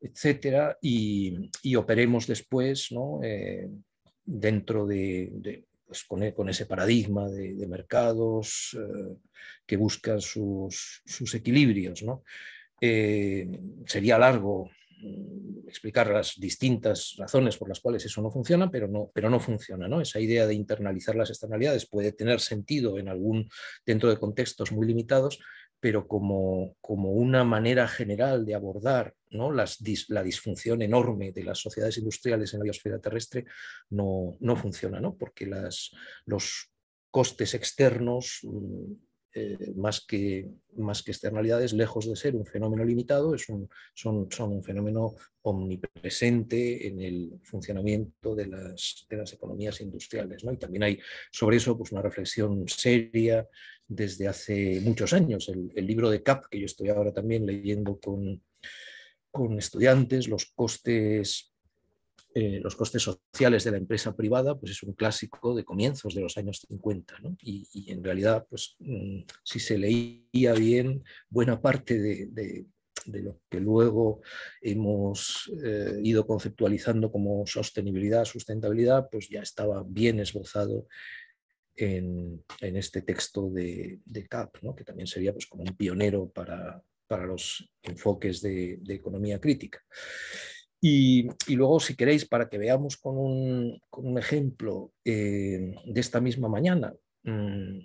etcétera, y, operemos después ¿no? Eh, dentro de, pues, e, con, ese paradigma de, mercados eh, que buscan sus, equilibrios. ¿no? Eh, sería largo mm, explicar las distintas razones por las cuales eso no funciona, pero no, pero no funciona. ¿no? Esa idea de internalizar las externalidades puede tener sentido en algún, dentro de contextos muy limitados, pero como, como una manera general de abordar ¿no? Las la disfunción enorme de las sociedades industriales en la biosfera terrestre, no, no funciona, ¿no? porque las, los costes externos, mm, eh, más, que, más que externalidades, lejos de ser un fenómeno limitado, es un, son, son un fenómeno omnipresente en el funcionamiento de las, de las economías industriales. ¿no? Y también hay sobre eso pues, una reflexión seria desde hace muchos años. El, libro de CAP, que yo estoy ahora también leyendo con, estudiantes, los costes, eh, los costes sociales de la empresa privada, pues es un clásico de comienzos de los años 50. Y, en realidad, pues mm, si se leía bien, buena parte de, lo que luego hemos eh, ido conceptualizando como sostenibilidad, sustentabilidad, pues ya estaba bien esbozado en, este texto de, CAP, que también sería pues, como un pionero para, para los enfoques de, economía crítica. Y, luego, si queréis, para que veamos con un, ejemplo eh, de esta misma mañana, mm,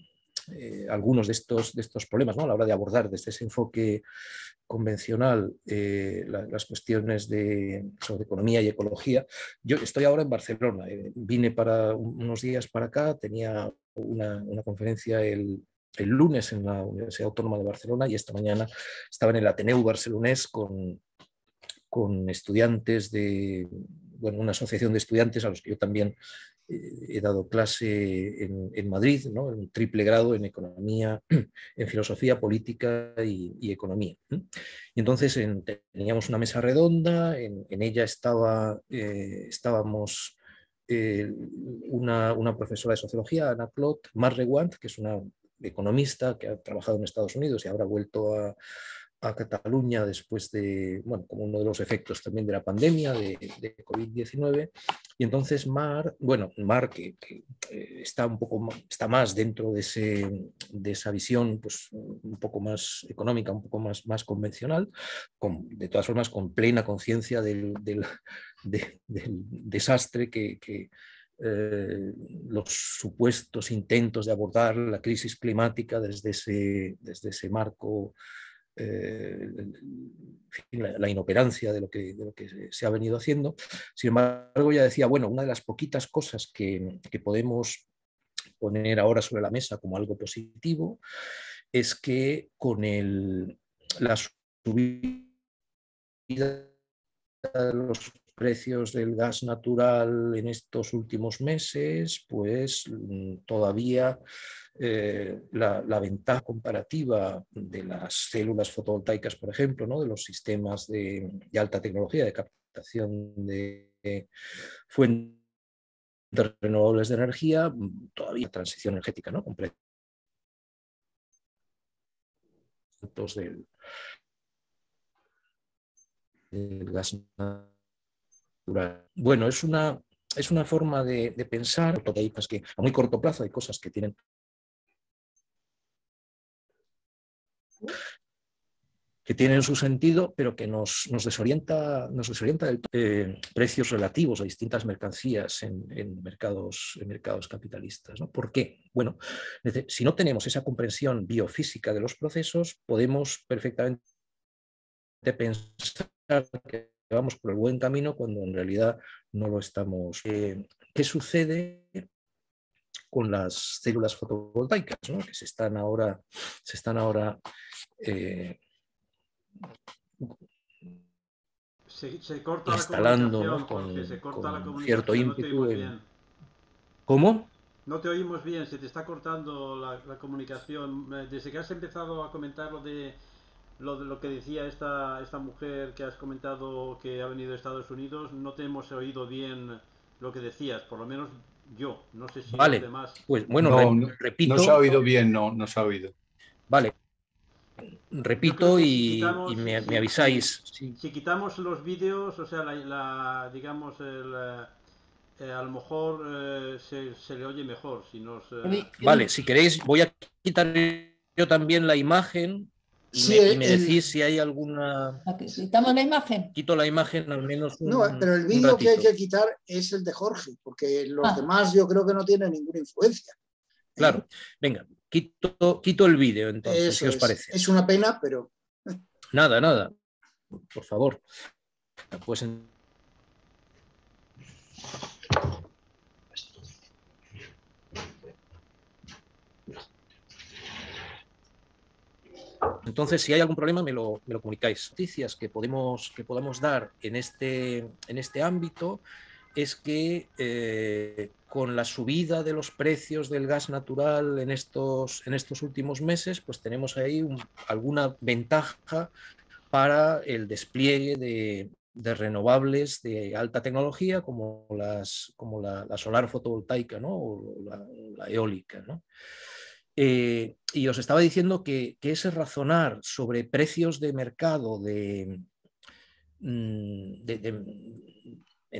eh, algunos de estos, de estos problemas ¿no? a la hora de abordar desde ese enfoque convencional eh, las cuestiones de, sobre economía y ecología. Yo estoy ahora en Barcelona, eh, vine para unos días para acá, tenía una, conferencia el, lunes en la Universidad Autónoma de Barcelona y esta mañana estaba en el Ateneu barcelonés con, con estudiantes de una asociación de estudiantes a los que yo también he dado clase en, Madrid, en un triple grado en economía, en filosofía política y, economía. Y entonces teníamos una mesa redonda, en, ella estaba, eh, estábamos eh, una, profesora de sociología, Ana Clot, Wand, que es una economista que ha trabajado en Estados Unidos y habrá vuelto a, Cataluña después de, bueno, como uno de los efectos también de la pandemia de, COVID-19. Y entonces Mar, bueno, Mar que, eh, está un poco está más dentro de, esa visión pues, un poco más económica, un poco más, más convencional, de todas formas con plena conciencia del, desastre que, eh, los supuestos intentos de abordar la crisis climática desde ese, desde ese marco eh, la, inoperancia de lo, que, que se ha venido haciendo. Sin embargo, ya decía, bueno, una de las poquitas cosas que, que podemos poner ahora sobre la mesa como algo positivo es que con el, la subida de los precios del gas natural en estos últimos meses, pues mm, todavía eh, la, ventaja comparativa de las células fotovoltaicas, por ejemplo, de los sistemas de, alta tecnología de captación de, fuentes renovables de energía, mm, todavía transición energética, ¿no? gas natural bueno, es una, es una forma de, pensar, porque que a muy corto plazo hay cosas que tienen... que tienen su sentido, pero que nos, desorienta, nos desorienta eh, precios relativos a distintas mercancías en, mercados, mercados capitalistas. ¿Por qué? Bueno, si no tenemos esa comprensión biofísica de los procesos, podemos perfectamente pensar que vamos por el buen camino cuando en realidad no lo estamos. Eh, ¿Qué sucede con las células fotovoltaicas que se están ahora, se están ahora eh, se, corta instalando la ¿no? cierto ¿Cómo? No te oímos bien, se te está cortando la, la comunicación. Eh, desde que has empezado a comentar lo de lo, lo que decía esta, esta mujer que has comentado que ha venido de Estados Unidos, no te hemos oído bien lo que decías, por lo menos yo, no sé si vale. los demás... Pues bueno, repito... No se ha oído bien, no, no se ha oído. Vale. Repito y, me, avisáis. Si, quitamos los vídeos, o sea, la, digamos, el, eh, a lo mejor eh, se, se, le oye mejor. Si Vale, si queréis, voy a quitar yo también la imagen y, me, eh, si hay alguna. Quitamos la imagen. Quito la imagen al menos. Un, no, pero el vídeo que hay que quitar es el de Jorge, porque los ah. demás yo creo que no tienen ninguna influencia. ¿eh? Claro, venga, quito, quito el vídeo entonces, si os parece. Es una pena, pero. Nada, nada. Por favor. Pues. Entonces, si hay algún problema, me lo, comunicáis. Noticias que, podemos, que podamos dar en este, en este ámbito es que eh, con la subida de los precios del gas natural en estos, en estos últimos meses, pues tenemos ahí alguna ventaja para el despliegue de, renovables de alta tecnología como, las, como la, solar fotovoltaica o la, eólica. Eh, y os estaba diciendo que, que, ese razonar sobre precios de mercado de, mm, en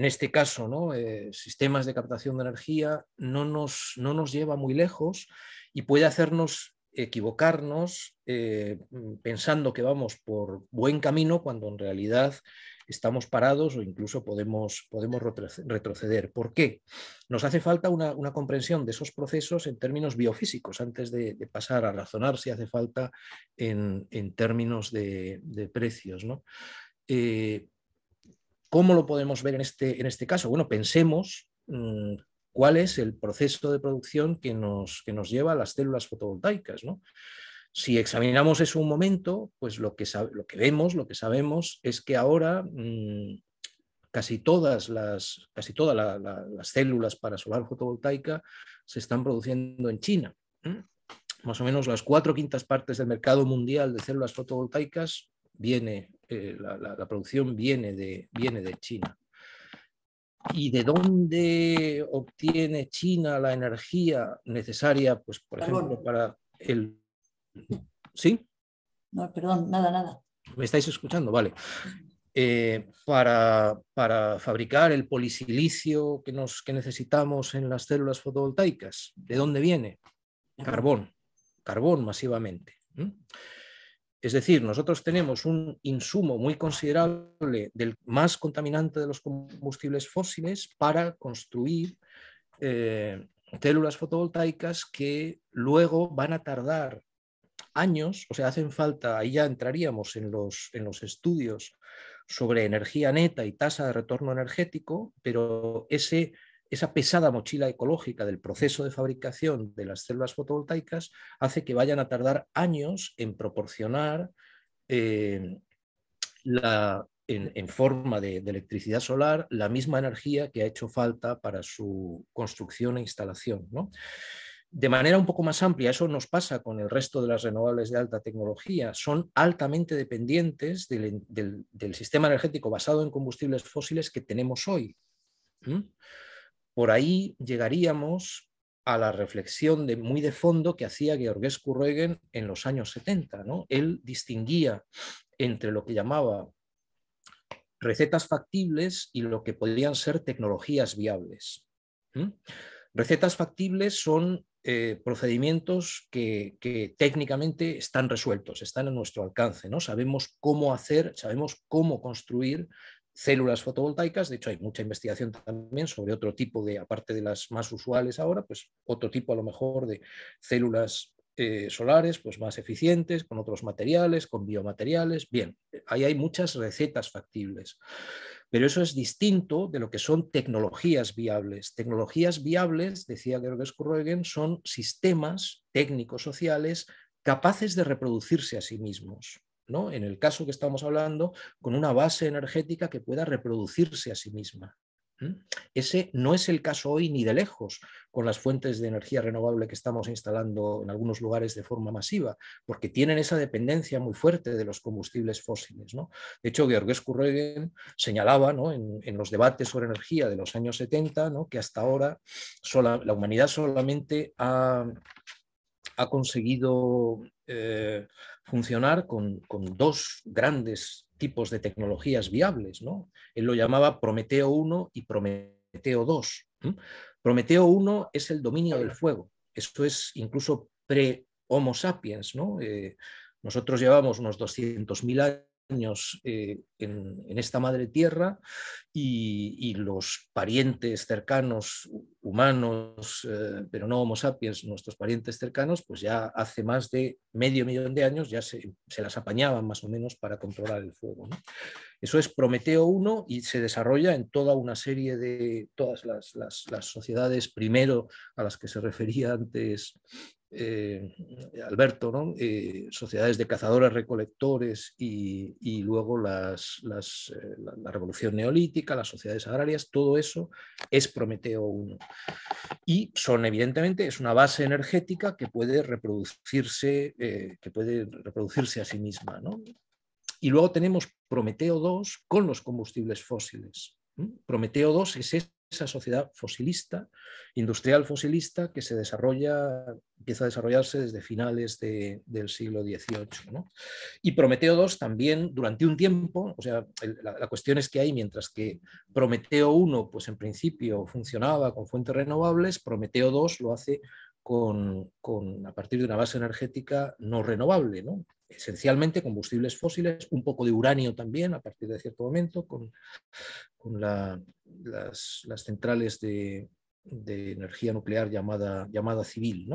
este caso, ¿no? Eh, sistemas de captación de energía, no nos, no nos lleva muy lejos y puede hacernos equivocarnos eh, mm, pensando que vamos por buen camino cuando en realidad estamos parados o incluso podemos, podemos retroceder. ¿Por qué? Nos hace falta una, comprensión de esos procesos en términos biofísicos antes de, pasar a razonar si hace falta en, términos de, precios. ¿no? Eh, ¿Cómo lo podemos ver en este, en este caso? Bueno, pensemos mm, cuál es el proceso de producción que nos, que nos lleva a las células fotovoltaicas. ¿no? Si examinamos eso un momento, pues lo que, lo que vemos, lo que sabemos es que ahora mm, casi todas, las, casi las células para solar fotovoltaica se están produciendo en China. Más o menos las cuatro quintas partes del mercado mundial de células fotovoltaicas viene, eh, la, la, producción viene de, viene de China. ¿Y de dónde obtiene China la energía necesaria, pues, por ejemplo, para el ¿Sí? No, perdón, nada, nada. ¿Me estáis escuchando? Vale. Eh, para, fabricar el polisilicio que, nos, que necesitamos en las células fotovoltaicas. ¿De dónde viene? Carbón, carbón masivamente. Es decir, nosotros tenemos un insumo muy considerable del más contaminante de los combustibles fósiles para construir eh, células fotovoltaicas que luego van a tardar años, o sea, hacen falta, ahí ya entraríamos en los, en los estudios sobre energía neta y tasa de retorno energético, pero ese, esa pesada mochila ecológica del proceso de fabricación de las células fotovoltaicas hace que vayan a tardar años en proporcionar eh, la, en, forma de, electricidad solar la misma energía que ha hecho falta para su construcción e instalación. ¿no? de manera un poco más amplia, eso nos pasa con el resto de las renovables de alta tecnología, son altamente dependientes del, sistema energético basado en combustibles fósiles que tenemos hoy. Por ahí llegaríamos a la reflexión de, muy de fondo que hacía Georges Kurregen en los años 70. ¿no? Él distinguía entre lo que llamaba recetas factibles y lo que podrían ser tecnologías viables. Recetas factibles son eh, procedimientos que, técnicamente están resueltos, están a nuestro alcance, ¿no? Sabemos cómo hacer, sabemos cómo construir células fotovoltaicas, de hecho hay mucha investigación también sobre otro tipo de, aparte de las más usuales ahora, pues otro tipo a lo mejor de células eh, solares pues más eficientes, con otros materiales, con biomateriales, bien, ahí hay muchas recetas factibles. Pero eso es distinto de lo que son tecnologías viables. Tecnologías viables, decía Georges Kurreugen, son sistemas técnicos sociales capaces de reproducirse a sí mismos. ¿no? En el caso que estamos hablando, con una base energética que pueda reproducirse a sí misma. ¿Mm? Ese no es el caso hoy ni de lejos con las fuentes de energía renovable que estamos instalando en algunos lugares de forma masiva, porque tienen esa dependencia muy fuerte de los combustibles fósiles. De hecho, Georges roegen señalaba en, los debates sobre energía de los años 70 que hasta ahora la humanidad solamente ha, conseguido eh, funcionar con, con, dos grandes tipos de tecnologías viables. ¿no? Él lo llamaba Prometeo 1 y Prometeo 2. Prometeo 1 es el dominio del fuego. Esto es incluso pre-Homo sapiens. ¿no? Eh, nosotros llevamos unos 200.000 años años eh, en, esta madre tierra y, los parientes cercanos humanos, eh, pero no Homo sapiens, nuestros parientes cercanos, pues ya hace más de medio millón de años ya se, las apañaban más o menos para controlar el fuego. Eso es Prometeo 1 y se desarrolla en toda una serie de todas las sociedades primero a las que se refería antes eh, Alberto, ¿no? Eh, sociedades de cazadores, recolectores y, luego las, eh, la, revolución neolítica, las sociedades agrarias, todo eso es Prometeo I Y son, evidentemente, es una base energética que puede reproducirse, que puede reproducirse a sí misma. ¿no? Y luego tenemos Prometeo II con los combustibles fósiles. Prometeo II es esa sociedad fosilista, industrial fosilista, que se desarrolla, empieza a desarrollarse desde finales del siglo XVIII. ¿no? Y Prometeo II también, durante un tiempo, o sea, la, cuestión es que hay, mientras que Prometeo I, pues en principio funcionaba con fuentes renovables, Prometeo II lo hace con, con, a partir de una base energética no renovable, ¿no? esencialmente combustibles fósiles, un poco de uranio también a partir de cierto momento, con, las, centrales de, energía nuclear llamada, llamada civil.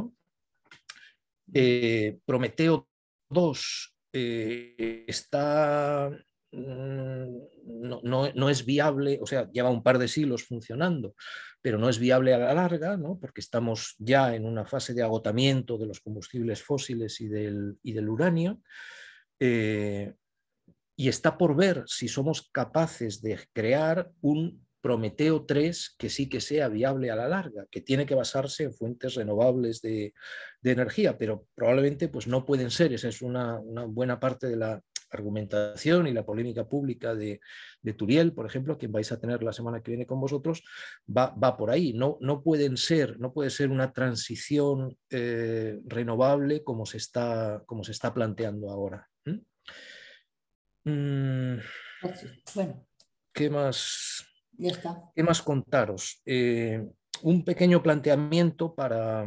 Eh, Prometeo 2 eh, está Mm, no, no, es viable, o sea, lleva un par de siglos funcionando, pero no es viable a la larga, porque estamos ya en una fase de agotamiento de los combustibles fósiles y del, del uranio. Eh, y está por ver si somos capaces de crear un Prometeo 3 que sí que sea viable a la larga, que tiene que basarse en fuentes renovables de, energía, pero probablemente pues, no pueden ser, esa es una buena parte de la, argumentación y la polémica pública de, Turiel, por ejemplo, que vais a tener la semana que viene con vosotros, va, por ahí. No, no, pueden ser, no puede ser una transición eh, renovable como se, está, como se está planteando ahora. ¿Mm? Mm, ¿Qué más? ¿Qué más contaros? Eh, un pequeño planteamiento para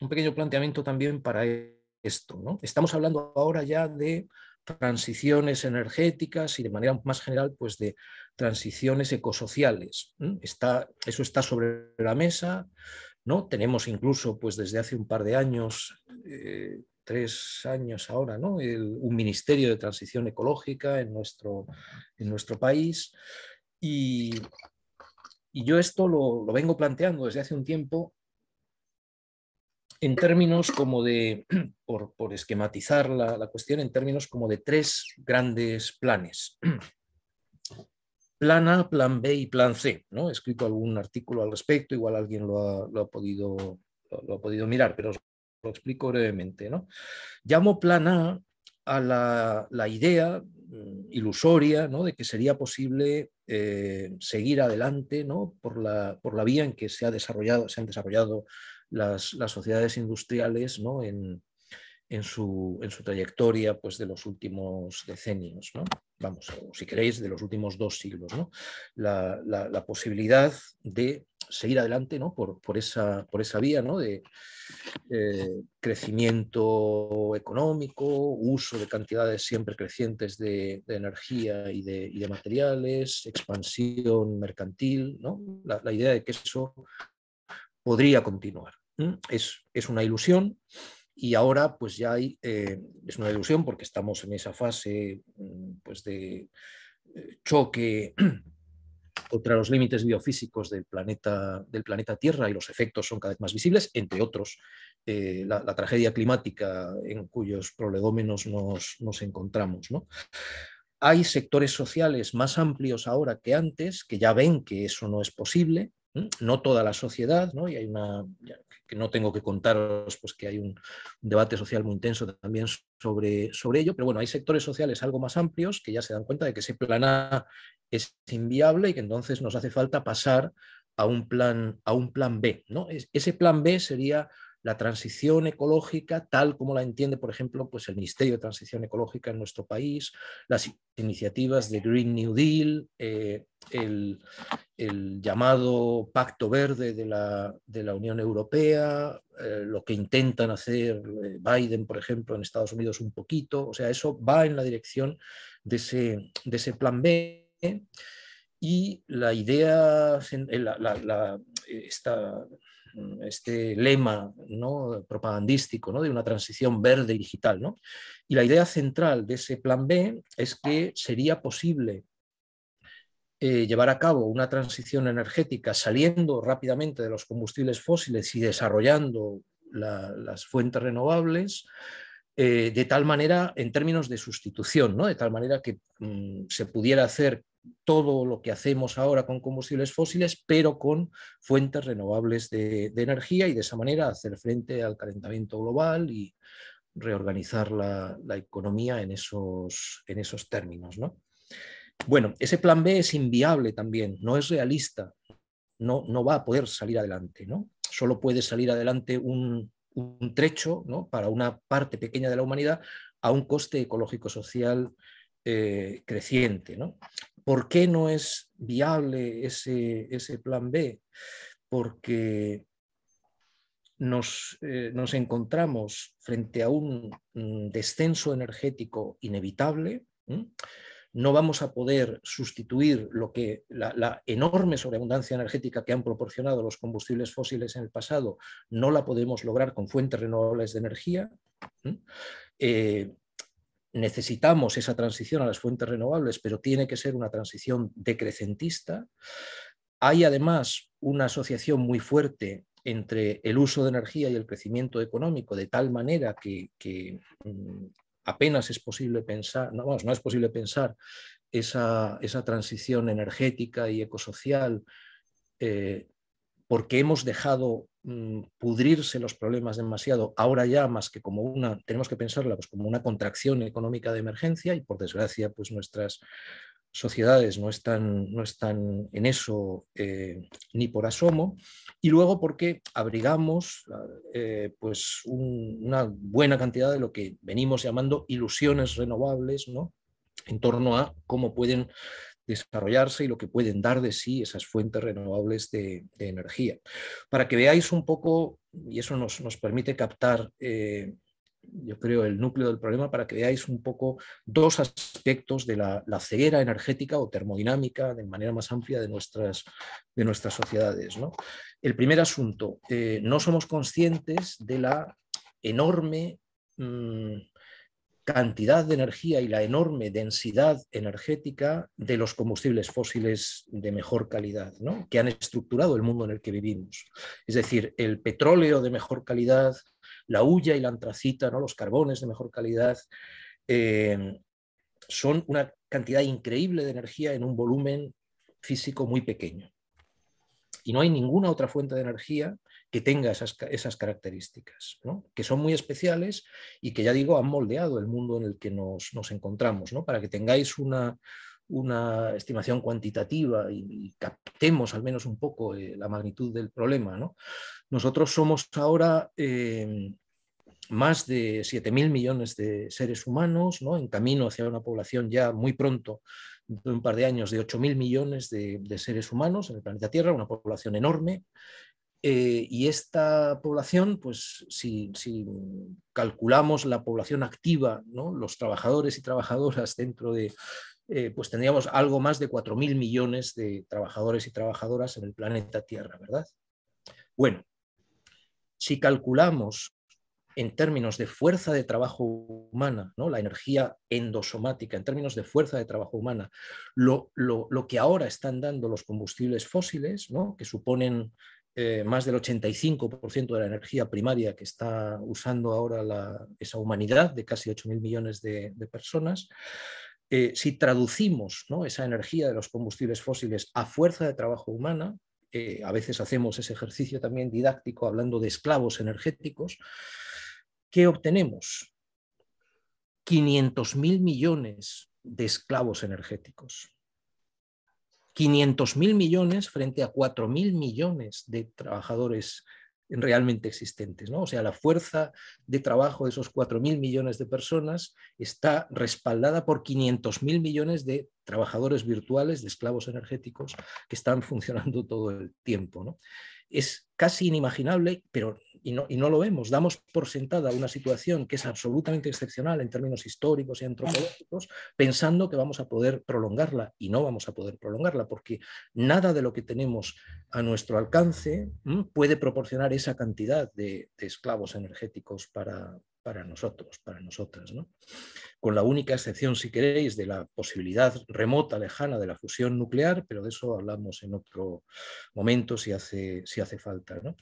un pequeño planteamiento también para esto. Estamos hablando ahora ya de transiciones energéticas y de manera más general pues de transiciones ecosociales. Está, eso está sobre la mesa, ¿no? Tenemos incluso pues desde hace un par de años, eh, tres años ahora, ¿no? un ministerio de transición ecológica en nuestro, en nuestro país y, y yo esto lo, lo vengo planteando desde hace un tiempo en términos como de, por, esquematizar la, cuestión, en términos como de tres grandes planes. Plan A, plan B y plan C. ¿no? He escrito algún artículo al respecto, igual alguien lo ha, lo ha podido, lo, ha podido mirar, pero lo explico brevemente. ¿no? Llamo plan A a la, idea mm, ilusoria de que sería posible eh, seguir adelante ¿no? por, la, por la vía en que se, ha desarrollado, se han desarrollado las, sociedades industriales ¿no? en, su, trayectoria pues, de los últimos decenios, ¿no? vamos, si queréis, de los últimos dos siglos. ¿no? La, posibilidad de seguir adelante ¿no? por, esa, por esa vía ¿no? de eh, crecimiento económico, uso de cantidades siempre crecientes de, energía y de, materiales, expansión mercantil, ¿no? la idea de que eso podría continuar. Mm. Es, una ilusión y ahora pues ya hay, eh, es una ilusión porque estamos en esa fase mm, pues de eh, choque contra los límites biofísicos del planeta, del planeta Tierra y los efectos son cada vez más visibles, entre otros eh, la, tragedia climática en cuyos prolegómenos nos, encontramos. Hay sectores sociales más amplios ahora que antes que ya ven que eso no es posible no toda la sociedad, ¿no? y hay una, que no tengo que contaros, pues que hay un, debate social muy intenso también sobre, sobre ello, pero bueno, hay sectores sociales algo más amplios que ya se dan cuenta de que ese plan A es inviable y que entonces nos hace falta pasar a un plan, a un plan B. ¿no? ese plan B sería la transición ecológica tal como la entiende, por ejemplo, pues el Ministerio de Transición Ecológica en nuestro país, las iniciativas de Green New Deal, eh, el, llamado Pacto Verde de la, Unión Europea, eh, lo que intentan hacer eh, Biden, por ejemplo, en Estados Unidos un poquito, o sea, eso va en la dirección de ese, de ese plan B. Y la idea, la, esta Mm, este lema ¿no? propagandístico de una transición verde y digital. Y la idea central de ese plan B es que sería posible eh, llevar a cabo una transición energética saliendo rápidamente de los combustibles fósiles y desarrollando las fuentes renovables, eh, de tal manera, en términos de sustitución, de tal manera que mm, se pudiera hacer todo lo que hacemos ahora con combustibles fósiles, pero con fuentes renovables de, energía y de esa manera hacer frente al calentamiento global y reorganizar la, economía en esos, en esos términos. Bueno, ese plan B es inviable también, no es realista, no, no va a poder salir adelante. ¿no? Solo puede salir adelante un, trecho para una parte pequeña de la humanidad a un coste ecológico-social eh, creciente. ¿no? ¿Por qué no es viable ese, plan B? Porque eh, nos, encontramos frente a un mm, descenso energético inevitable. no vamos a poder sustituir lo que la, enorme sobreabundancia energética que han proporcionado los combustibles fósiles en el pasado, no la podemos lograr con fuentes renovables de energía necesitamos esa transición a las fuentes renovables, pero tiene que ser una transición decrecentista. Hay además una asociación muy fuerte entre el uso de energía y el crecimiento económico, de tal manera que, mm, apenas es posible pensar, no, vamos, no es posible pensar esa, transición energética y ecosocial eh, porque hemos dejado Mm, pudrirse los problemas demasiado, ahora ya más que como una, tenemos que pensarla pues como una contracción económica de emergencia y por desgracia pues nuestras sociedades no están, no están en eso eh, ni por asomo, y luego porque abrigamos eh, pues una buena cantidad de lo que venimos llamando ilusiones renovables ¿no? en torno a cómo pueden desarrollarse y lo que pueden dar de sí esas fuentes renovables de, energía. Para que veáis un poco, y eso nos, nos permite captar, eh, yo creo, el núcleo del problema, para que veáis un poco dos aspectos de la, ceguera energética o termodinámica de manera más amplia de nuestras, de nuestras sociedades. ¿no? El primer asunto, eh, no somos conscientes de la enorme... Mm, cantidad de energía y la enorme densidad energética de los combustibles fósiles de mejor calidad, que han estructurado el mundo en el que vivimos. Es decir, el petróleo de mejor calidad, la hulla y la antracita, ¿no? los carbones de mejor calidad, eh, son una cantidad increíble de energía en un volumen físico muy pequeño. Y no hay ninguna otra fuente de energía que tenga esas, características, que son muy especiales y que ya digo, han moldeado el mundo en el que nos, encontramos. Para que tengáis una, estimación cuantitativa y, captemos al menos un poco eh, la magnitud del problema. Nosotros somos ahora eh, más de 7.000 millones de seres humanos, en camino hacia una población ya muy pronto, de un par de años, de 8.000 millones de, seres humanos en el planeta Tierra, una población enorme eh, y esta población, pues si, calculamos la población activa, los trabajadores y trabajadoras dentro de, eh, pues tendríamos algo más de 4.000 millones de trabajadores y trabajadoras en el planeta Tierra, ¿verdad? Bueno, si calculamos en términos de fuerza de trabajo humana, la energía endosomática, en términos de fuerza de trabajo humana, lo, lo que ahora están dando los combustibles fósiles, ¿no? que suponen eh, más del 85% de la energía primaria que está usando ahora esa humanidad de casi 8.000 millones de, personas, eh, si traducimos esa energía de los combustibles fósiles a fuerza de trabajo humana, eh, a veces hacemos ese ejercicio también didáctico hablando de esclavos energéticos, ¿qué obtenemos? 500.000 millones de esclavos energéticos. 500.000 millones frente a 4.000 millones de trabajadores realmente existentes. ¿no? O sea, la fuerza de trabajo de esos 4.000 millones de personas está respaldada por 500.000 millones de trabajadores virtuales, de esclavos energéticos, que están funcionando todo el tiempo. ¿no? es casi inimaginable, pero y no, y no, lo vemos. Damos por sentada una situación que es absolutamente excepcional en términos históricos y antropológicos, pensando que vamos a poder prolongarla y no vamos a poder prolongarla, porque nada de lo que tenemos a nuestro alcance puede proporcionar esa cantidad de, de esclavos energéticos para, para nosotros, para nosotras. ¿no? Con la única excepción, si queréis, de la posibilidad remota, lejana de la fusión nuclear, pero de eso hablamos en otro momento si hace, si hace falta. ¿no?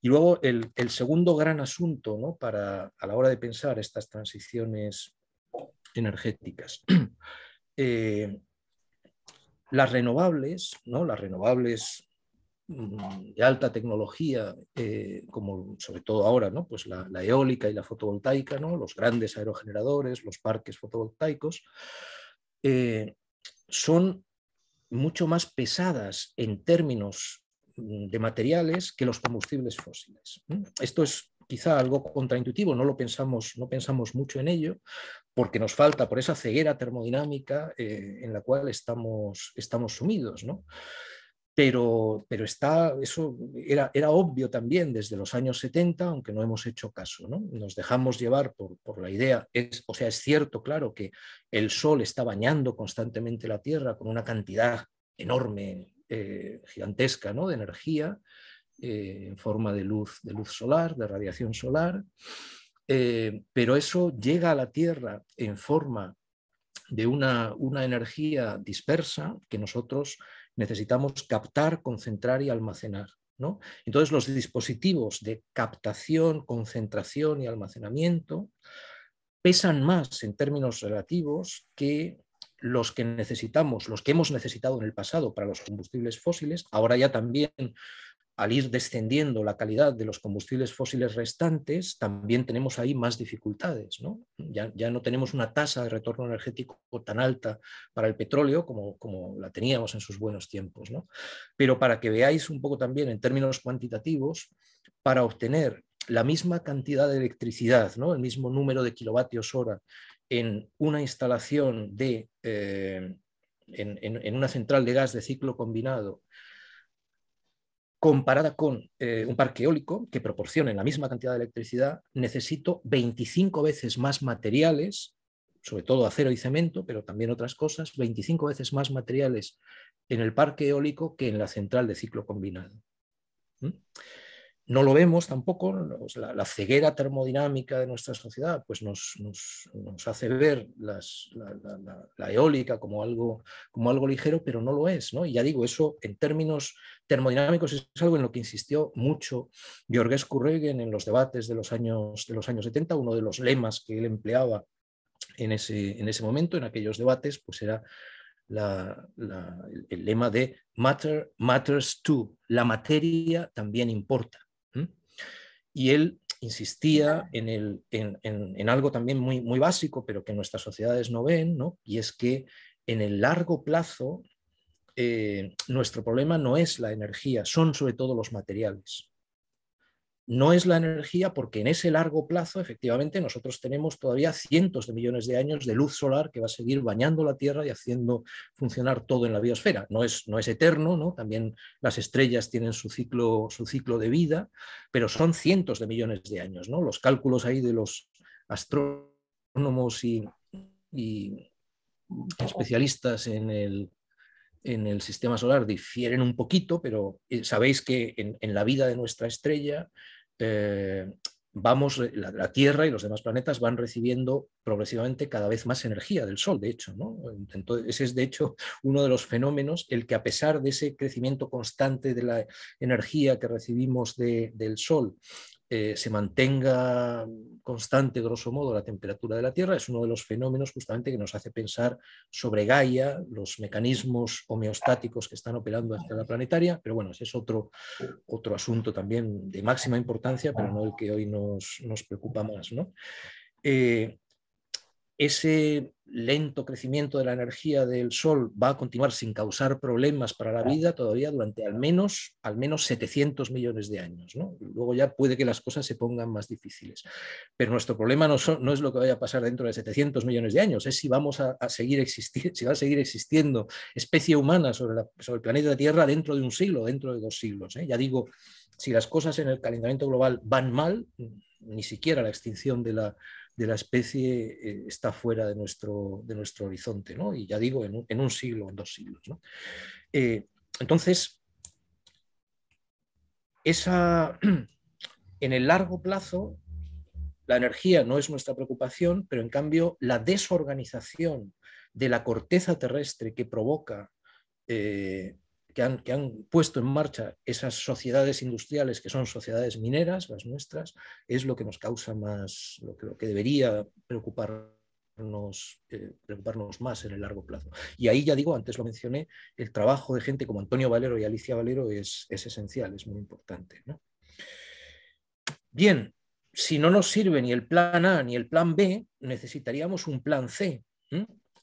Y luego el, segundo gran asunto ¿no? para, a la hora de pensar estas transiciones energéticas. Eh, las renovables, ¿no? las renovables Mm, de alta tecnología, eh, como sobre todo ahora, ¿no? pues la, eólica y la fotovoltaica, ¿no? los grandes aerogeneradores, los parques fotovoltaicos, eh, son mucho más pesadas en términos mm, de materiales que los combustibles fósiles. Esto es quizá algo contraintuitivo, no lo pensamos, no pensamos mucho en ello, porque nos falta por esa ceguera termodinámica eh, en la cual estamos, estamos sumidos pero, está, eso era, obvio también desde los años 70, aunque no hemos hecho caso. Nos dejamos llevar por, la idea, o sea, es cierto, claro, que el Sol está bañando constantemente la Tierra con una cantidad enorme, eh, gigantesca de energía eh, en forma de luz, de luz solar, de radiación solar, eh, pero eso llega a la Tierra en forma de una energía dispersa que nosotros necesitamos captar, concentrar y almacenar. ¿no? Entonces los dispositivos de captación, concentración y almacenamiento pesan más en términos relativos que los que necesitamos, los que hemos necesitado en el pasado para los combustibles fósiles, ahora ya también al ir descendiendo la calidad de los combustibles fósiles restantes, también tenemos ahí más dificultades. ¿no? Ya, no tenemos una tasa de retorno energético tan alta para el petróleo como, la teníamos en sus buenos tiempos. Pero para que veáis un poco también en términos cuantitativos, para obtener la misma cantidad de electricidad, ¿no? el mismo número de kilovatios hora en una instalación de, eh, en una central de gas de ciclo combinado comparada con eh, un parque eólico que proporcione la misma cantidad de electricidad, necesito 25 veces más materiales, sobre todo acero y cemento, pero también otras cosas, 25 veces más materiales en el parque eólico que en la central de ciclo combinado no lo vemos tampoco, la, ceguera termodinámica de nuestra sociedad pues nos, hace ver la, eólica como algo, como algo ligero, pero no lo es. ¿no? Y ya digo, eso en términos termodinámicos es algo en lo que insistió mucho Georges Kurregen en los debates de los, años, de los años 70, uno de los lemas que él empleaba en ese, en ese momento, en aquellos debates, pues era el, lema de matter matters too, la materia también importa y él insistía en, algo también muy, muy básico, pero que nuestras sociedades no ven, ¿no? y es que en el largo plazo eh, nuestro problema no es la energía, son sobre todo los materiales no es la energía porque en ese largo plazo, efectivamente, nosotros tenemos todavía cientos de millones de años de luz solar que va a seguir bañando la Tierra y haciendo funcionar todo en la biosfera. No es, no es eterno, ¿no? también las estrellas tienen su ciclo, su ciclo de vida, pero son cientos de millones de años. ¿no? Los cálculos ahí de los astrónomos y, especialistas en el en el sistema solar difieren un poquito, pero eh, sabéis que en, la vida de nuestra estrella eh, vamos, la, Tierra y los demás planetas van recibiendo progresivamente cada vez más energía del Sol, de hecho. ¿no? Entonces, ese es, de hecho, uno de los fenómenos, el que a pesar de ese crecimiento constante de la energía que recibimos del Sol eh, se mantenga constante, grosso modo, la temperatura de la Tierra, es uno de los fenómenos justamente que nos hace pensar sobre Gaia, los mecanismos homeostáticos que están operando hacia la planetaria, pero bueno, ese es otro, otro asunto también de máxima importancia, pero no el que hoy nos, preocupa más. ¿no? Eh, ese lento crecimiento de la energía del Sol va a continuar sin causar problemas para la vida todavía durante al menos, al menos 700 millones de años. Luego ya puede que las cosas se pongan más difíciles. Pero nuestro problema no, es lo que vaya a pasar dentro de 700 millones de años, es si vamos a, seguir existir, si va a seguir existiendo especie humana sobre, el planeta Tierra dentro de un siglo, dentro de dos siglos. ¿eh? Ya digo, si las cosas en el calentamiento global van mal, ni siquiera la extinción de la de la especie eh, está fuera de nuestro, de nuestro horizonte, ¿no? y ya digo, en un, siglo o en dos siglos. ¿no? Eh, entonces, esa, en el largo plazo, la energía no es nuestra preocupación, pero en cambio la desorganización de la corteza terrestre que provoca eh, que han, puesto en marcha esas sociedades industriales que son sociedades mineras, las nuestras, es lo que nos causa más, lo que, que debería preocupar eh, preocuparnos, más en el largo plazo. Y ahí ya digo, antes lo mencioné, el trabajo de gente como Antonio Valero y Alicia Valero es, es esencial, es muy importante. Bien, si no nos sirve ni el plan A ni el plan B, necesitaríamos un plan C.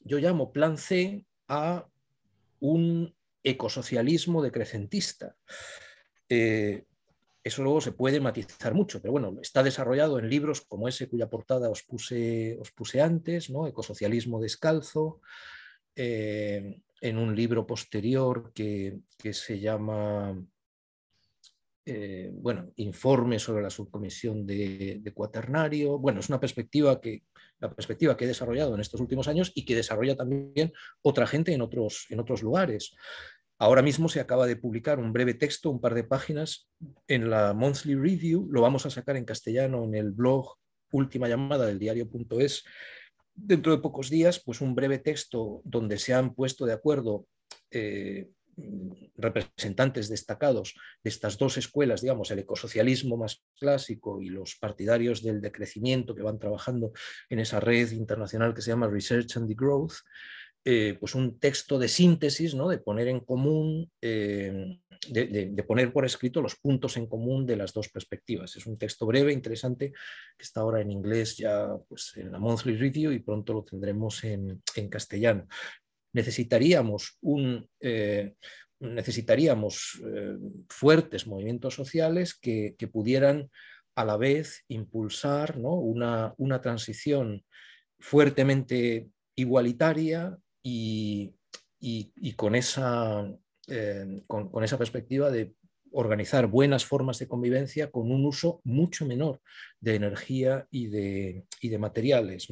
Yo llamo plan C a un ecosocialismo decrecentista. Eh, eso luego se puede matizar mucho, pero bueno, está desarrollado en libros como ese cuya portada os puse, os puse antes, ¿no? Ecosocialismo descalzo, eh, en un libro posterior que, se llama, eh, bueno, Informe sobre la subcomisión de, cuaternario. Bueno, es una perspectiva que, la perspectiva que he desarrollado en estos últimos años y que desarrolla también otra gente en otros, en otros lugares. Ahora mismo se acaba de publicar un breve texto, un par de páginas, en la Monthly Review. Lo vamos a sacar en castellano en el blog Última Llamada del diario.es. Dentro de pocos días, pues un breve texto donde se han puesto de acuerdo eh, representantes destacados de estas dos escuelas, digamos, el ecosocialismo más clásico y los partidarios del decrecimiento que van trabajando en esa red internacional que se llama Research and the Growth, eh, pues, un texto de síntesis, de poner en común, eh, de, poner por escrito los puntos en común de las dos perspectivas. Es un texto breve, interesante, que está ahora en inglés ya pues, en la Monthly Review y pronto lo tendremos en, castellano. Necesitaríamos un, eh, necesitaríamos fuertes movimientos sociales que, pudieran a la vez impulsar una, transición fuertemente igualitaria y, con, esa, eh, con, esa perspectiva de organizar buenas formas de convivencia con un uso mucho menor de energía y de, materiales.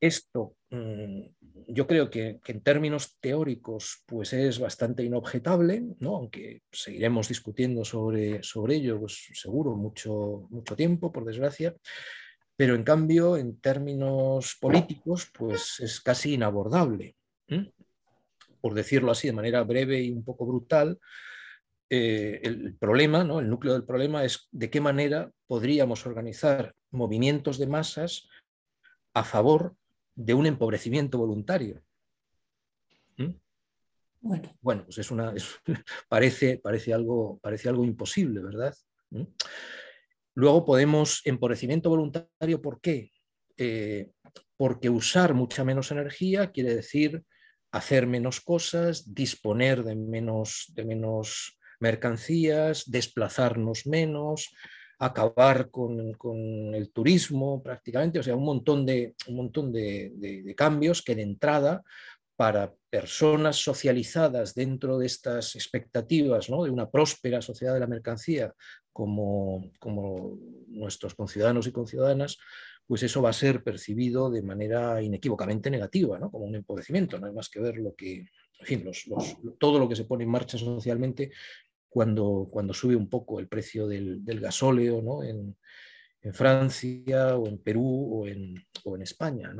Esto mm, yo creo que, en términos teóricos pues es bastante inobjetable, aunque seguiremos discutiendo sobre, sobre ello pues seguro mucho, mucho tiempo, por desgracia, pero en cambio, en términos políticos, pues es casi inabordable. Por decirlo así, de manera breve y un poco brutal, eh, el problema, ¿no? el núcleo del problema es de qué manera podríamos organizar movimientos de masas a favor de un empobrecimiento voluntario. Bueno. pues es una. parece, parece, algo, parece algo imposible, ¿verdad? Luego podemos, empobrecimiento voluntario, ¿por qué? Eh, porque usar mucha menos energía quiere decir hacer menos cosas, disponer de menos, de menos mercancías, desplazarnos menos, acabar con, con, el turismo prácticamente, o sea, un montón de, un montón de, cambios que de entrada para personas socializadas dentro de estas expectativas ¿no? de una próspera sociedad de la mercancía, como, como nuestros conciudadanos y conciudadanas, pues eso va a ser percibido de manera inequívocamente negativa, como un empobrecimiento. No hay más que ver lo que, en todo lo que se pone en marcha socialmente cuando, cuando sube un poco el precio del, gasóleo en, Francia o en Perú o en, España.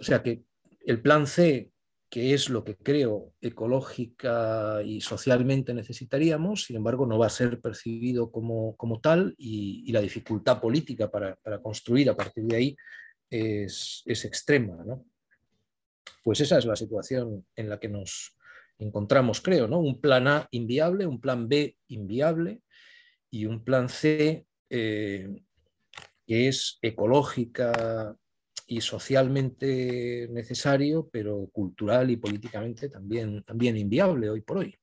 O sea que el plan C que es lo que creo ecológica y socialmente necesitaríamos, sin embargo no va a ser percibido como, tal y, la dificultad política para, construir a partir de ahí es, extrema. ¿no? Pues esa es la situación en la que nos encontramos, creo, ¿no? un plan A inviable, un plan B inviable y un plan C eh, que es ecológica y socialmente necesario, pero cultural y políticamente también, también inviable hoy por hoy.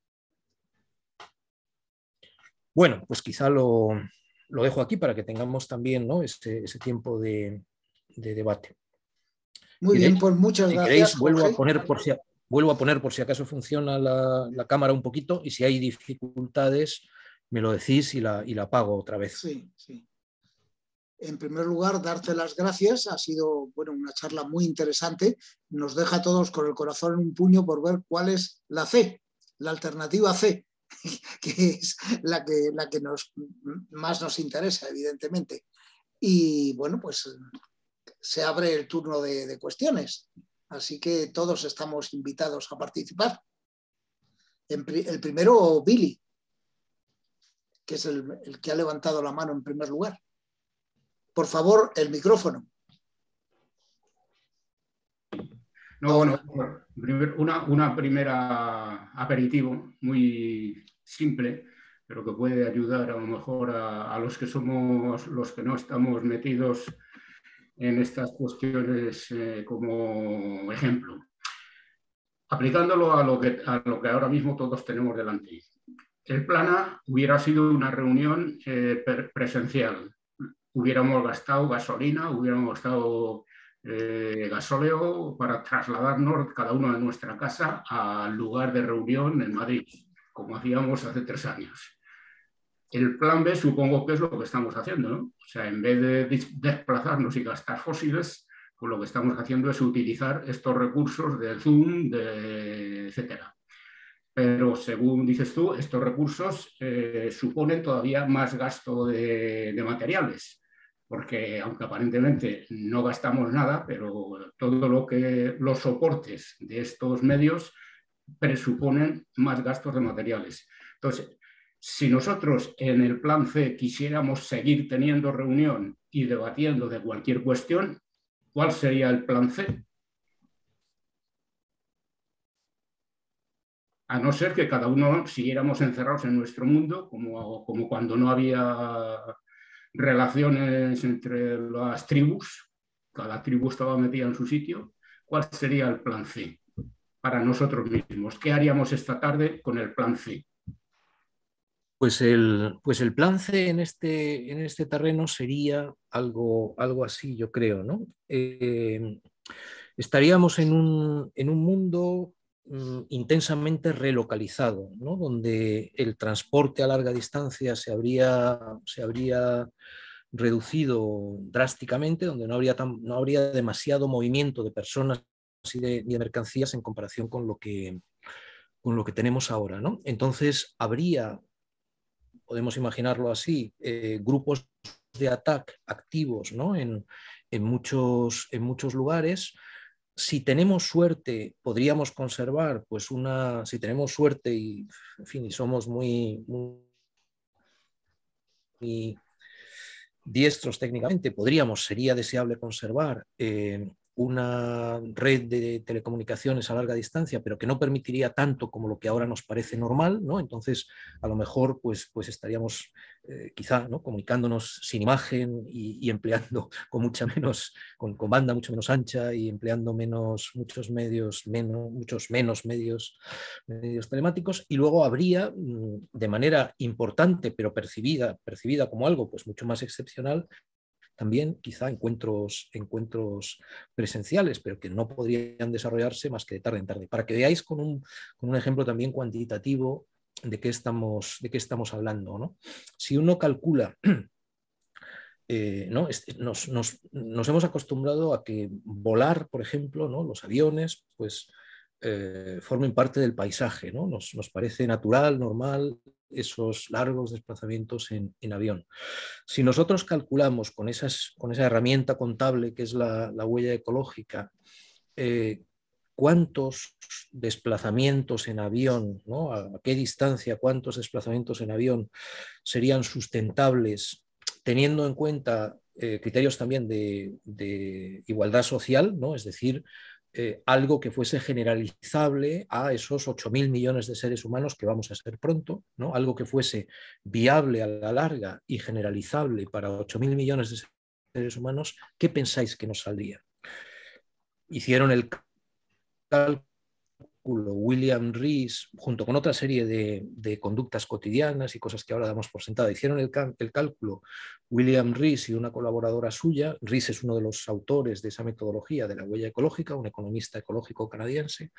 Bueno, pues quizá lo, dejo aquí para que tengamos también ¿no? ese, tiempo de, debate. Muy bien, pues muchas si gracias. Queréis, vuelvo, a poner por si, vuelvo a poner por si acaso funciona la, cámara un poquito y si hay dificultades, me lo decís y la, y la apago otra vez. Sí, sí en primer lugar, darte las gracias. Ha sido bueno, una charla muy interesante. Nos deja a todos con el corazón en un puño por ver cuál es la C, la alternativa C, que es la que, la que nos, más nos interesa, evidentemente. Y bueno, pues se abre el turno de, cuestiones. Así que todos estamos invitados a participar. el primero, Billy, que es el que ha levantado la mano en primer lugar por favor, el micrófono. No, bueno, una, primera aperitivo muy simple, pero que puede ayudar a lo mejor a, los que somos, los que no estamos metidos en estas cuestiones eh, como ejemplo. Aplicándolo a lo, que, lo que ahora mismo todos tenemos delante. El Plana hubiera sido una reunión eh, presencial, hubiéramos gastado gasolina, hubiéramos gastado eh, gasóleo para trasladarnos cada uno de nuestra casa al lugar de reunión en Madrid, como hacíamos hace tres años. El plan B supongo que es lo que estamos haciendo, O sea, en vez de desplazarnos y gastar fósiles, pues lo que estamos haciendo es utilizar estos recursos del Zoom, etc. etcétera. Pero según dices tú, estos recursos eh, suponen todavía más gasto de materiales porque aunque aparentemente no gastamos nada, pero todo lo que los soportes de estos medios presuponen más gastos de materiales. Entonces, si nosotros en el plan C quisiéramos seguir teniendo reunión y debatiendo de cualquier cuestión, ¿cuál sería el plan C? a no ser que cada uno siguiéramos encerrados en nuestro mundo, como, como cuando no había relaciones entre las tribus, cada tribu estaba metida en su sitio, ¿cuál sería el plan C para nosotros mismos? ¿Qué haríamos esta tarde con el plan C? Pues el, pues el plan C en este, en este terreno sería algo, algo así, yo creo, ¿no? Eh, estaríamos en un, en un mundo Mm, intensamente relocalizado, donde el transporte a larga distancia se habría, reducido drásticamente, donde no habría, no habría demasiado movimiento de personas y de, de mercancías en comparación con lo que, tenemos ahora. Entonces, habría, podemos imaginarlo así, eh, grupos de ataque activos ¿no? en muchos lugares si tenemos suerte, podríamos conservar, pues una, si tenemos suerte y, fin, y somos muy, diestros técnicamente, podríamos, sería deseable conservar eh, una red de telecomunicaciones a larga distancia, pero que no permitiría tanto como lo que ahora nos parece normal, ¿no? Entonces, a lo mejor, pues, pues estaríamos eh, quizá ¿no? comunicándonos sin imagen y, empleando con mucha menos, con, con, banda mucho menos ancha y empleando menos, muchos medios, menos, muchos menos medios, medios telemáticos. Y luego habría, mm, de manera importante, pero percibida, percibida como algo pues mucho más excepcional, también quizá encuentros, encuentros presenciales, pero que no podrían desarrollarse más que de tarde en tarde. Para que veáis con un, ejemplo también cuantitativo de qué estamos, de qué estamos hablando. Si uno calcula eh, ¿no? nos, hemos acostumbrado a que volar, por ejemplo, ¿no? los aviones, pues eh, formen parte del paisaje, ¿no? nos, nos, parece natural, normal, esos largos desplazamientos en, avión. Si nosotros calculamos con, esas, con esa herramienta contable que es la, huella ecológica, eh, cuántos desplazamientos en avión, a qué distancia, cuántos desplazamientos en avión serían sustentables, teniendo en cuenta eh, criterios también de, de, igualdad social, ¿no? es decir, eh, algo que fuese generalizable a esos 8.000 millones de seres humanos que vamos a ser pronto, ¿no? algo que fuese viable a la larga y generalizable para 8.000 millones de seres humanos, ¿qué pensáis que nos saldría? Hicieron el cálculo William Rees, junto con otra serie de, conductas cotidianas y cosas que ahora damos por sentado hicieron el, cálculo William Rees y una colaboradora suya. Rees es uno de los autores de esa metodología de la huella ecológica, un economista ecológico canadiense.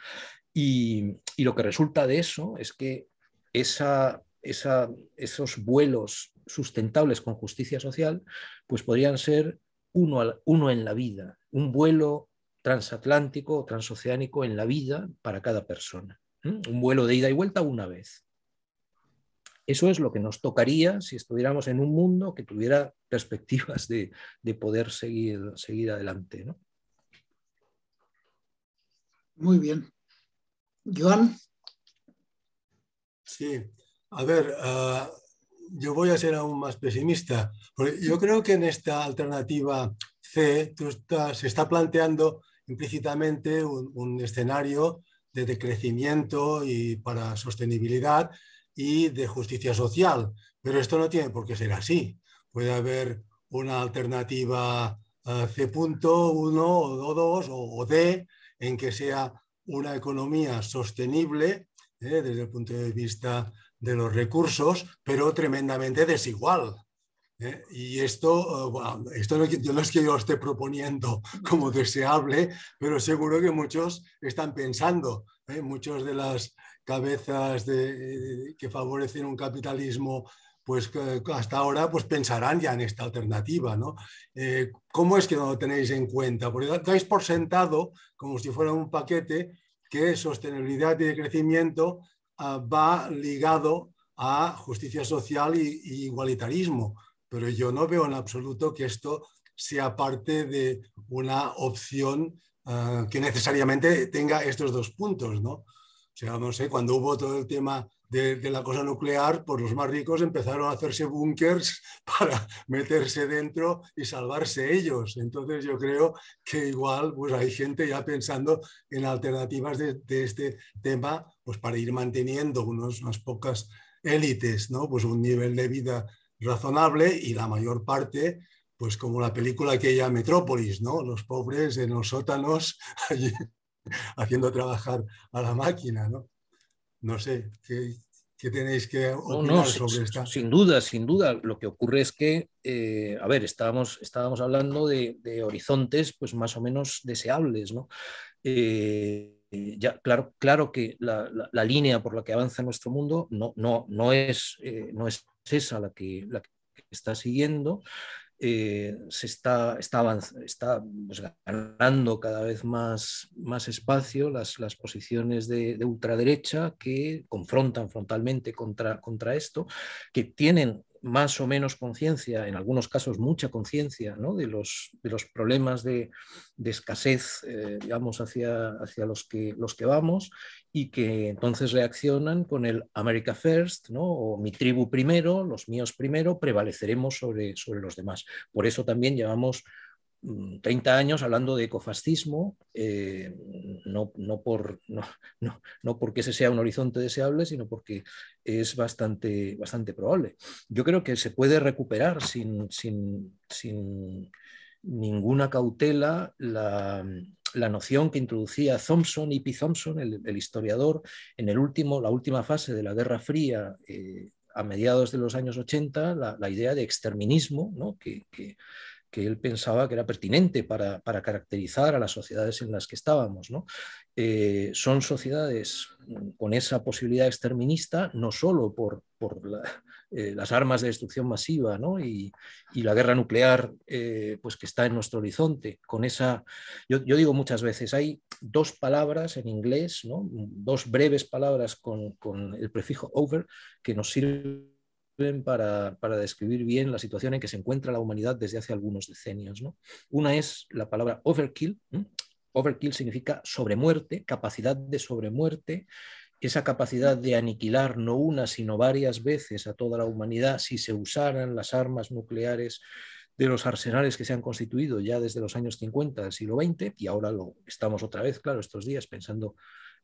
Y, lo que resulta de eso es que esos vuelos sustentables con justicia social pues podrían ser uno, uno en la vida, un vuelo transatlántico o transoceánico en la vida para cada persona. Un vuelo de ida y vuelta una vez. Eso es lo que nos tocaría si estuviéramos en un mundo que tuviera perspectivas de, poder seguir, seguir adelante. Muy bien. Joan. Sí, a ver, ah, yo voy a ser aún más pesimista, yo creo que en esta alternativa C tú se está planteando implícitamente un, escenario de decrecimiento y para sostenibilidad y de justicia social. Pero esto no tiene por qué ser así. Puede haber una alternativa eh, C.1 o 2 o, D en que sea una economía sostenible eh, desde el punto de vista de los recursos, pero tremendamente desigual. ¿eh? Y esto, eh, esto no, es que yo lo esté proponiendo como deseable, pero seguro que muchos están pensando, ¿eh? muchos de las cabezas que favorecen un capitalismo pues hasta ahora pues pensarán ya en esta alternativa, eh, ¿Cómo es que no lo tenéis en cuenta? Porque dais por sentado, como si fuera un paquete, que sostenibilidad y crecimiento ah, va ligado a justicia social e igualitarismo, pero yo no veo en absoluto que esto sea parte de una opción eh, que necesariamente tenga estos dos puntos, ¿no? O sea, no sé, cuando hubo todo el tema de, la cosa nuclear, pues los más ricos empezaron a hacerse búnkers para meterse dentro y salvarse ellos. Entonces yo creo que igual pues hay gente ya pensando en alternativas de, de este tema pues para ir manteniendo unos, unas pocas élites, ¿no? Pues un nivel de vida razonable y la mayor parte, pues como la película aquella Metrópolis, ¿no? Los pobres en los sótanos haciendo trabajar a la máquina, ¿no? No sé, ¿qué, tenéis que opinar sobre sin, esta? Sin duda, sin duda. Lo que ocurre es que, eh, a ver, estábamos, estábamos hablando de, horizontes pues más o menos deseables, ¿no? Eh, ya, claro, claro que la, línea por la que avanza nuestro mundo no, no, no, es, eh, no es esa la que, la que está siguiendo. Eh, se está, pues, ganando cada vez más, más espacio las, las posiciones de, ultraderecha que confrontan frontalmente contra, contra esto, que tienen más o menos conciencia, en algunos casos mucha conciencia, de, los, de, los, problemas de, de escasez, eh, digamos, hacia, hacia los, que, los, que, vamos, y que entonces reaccionan con el America First, ¿no? o mi tribu primero, los míos primero, prevaleceremos sobre, sobre los demás. Por eso también llevamos 30 mm, años hablando de ecofascismo, eh, no, por, no, no, porque ese sea un horizonte deseable, sino porque es bastante, bastante probable. Yo creo que se puede recuperar sin, sin, sin ninguna cautela la, noción que introducía Thompson, e P Thompson, el, historiador, en el último, la última fase de la Guerra Fría. Eh, a mediados de los años 80, la, la idea de exterminismo, que, que que él pensaba que era pertinente para, caracterizar a las sociedades en las que estábamos. Eh, son sociedades mm, con esa posibilidad exterminista, no solo por, eh, las armas de destrucción masiva ¿no? y, la guerra nuclear eh, pues que está en nuestro horizonte. Con esa, yo, digo muchas veces, hay dos palabras en inglés, dos breves palabras con el prefijo over que nos sirven para, describir bien la situación en que se encuentra la humanidad desde hace algunos decenios. Una es la palabra overkill. Overkill significa sobremuerte, capacidad de sobremuerte, esa capacidad de aniquilar no una, sino varias veces a toda la humanidad si se usaran las armas nucleares de los arsenales que se han constituido ya desde los años 50 del siglo XX, y ahora lo estamos otra vez, claro, estos días pensando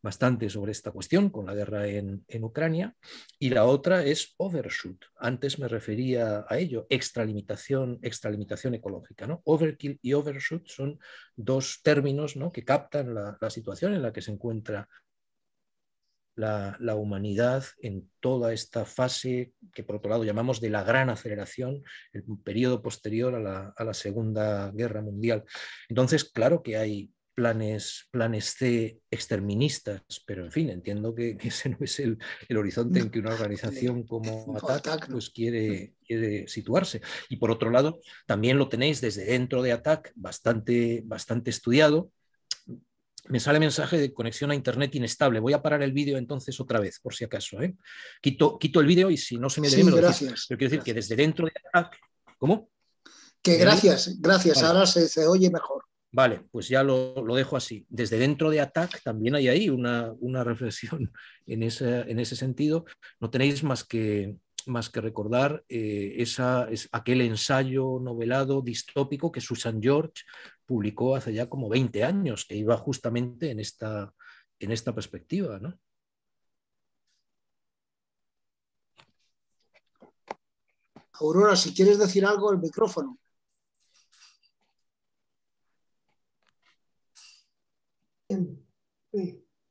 bastante sobre esta cuestión con la guerra en, Ucrania, y la otra es overshoot. Antes me refería a ello, extralimitación, extralimitación ecológica. ¿no? Overkill y overshoot son dos términos ¿no? que captan la, situación en la que se encuentra la, humanidad en toda esta fase que por otro lado llamamos de la gran aceleración, el periodo posterior a la, a la Segunda Guerra Mundial. Entonces, claro que hay planes, planes C exterministas, pero en fin, entiendo que, ese no es el, horizonte en que una organización como ATAC pues, quiere, mm. quiere situarse. Y por otro lado, también lo tenéis desde dentro de ATAC bastante, bastante estudiado. Me sale mensaje de conexión a internet inestable. Voy a parar el vídeo entonces otra vez, por si acaso. ¿eh? Quito, quito el vídeo y si no se me debe, gracias. quiero decir que desde dentro de ATAC... ¿Cómo? Que gracias, gracias. Ahora se, se oye mejor. Vale, pues ya lo, dejo así. Desde dentro de ATAC también hay ahí una, reflexión en, ese sentido. No tenéis más que, más que recordar eh, esa, es aquel ensayo novelado distópico que Susan George publicó hace ya como 20 años, que iba justamente en esta, en esta perspectiva. ¿no? Aurora, si quieres decir algo, el micrófono.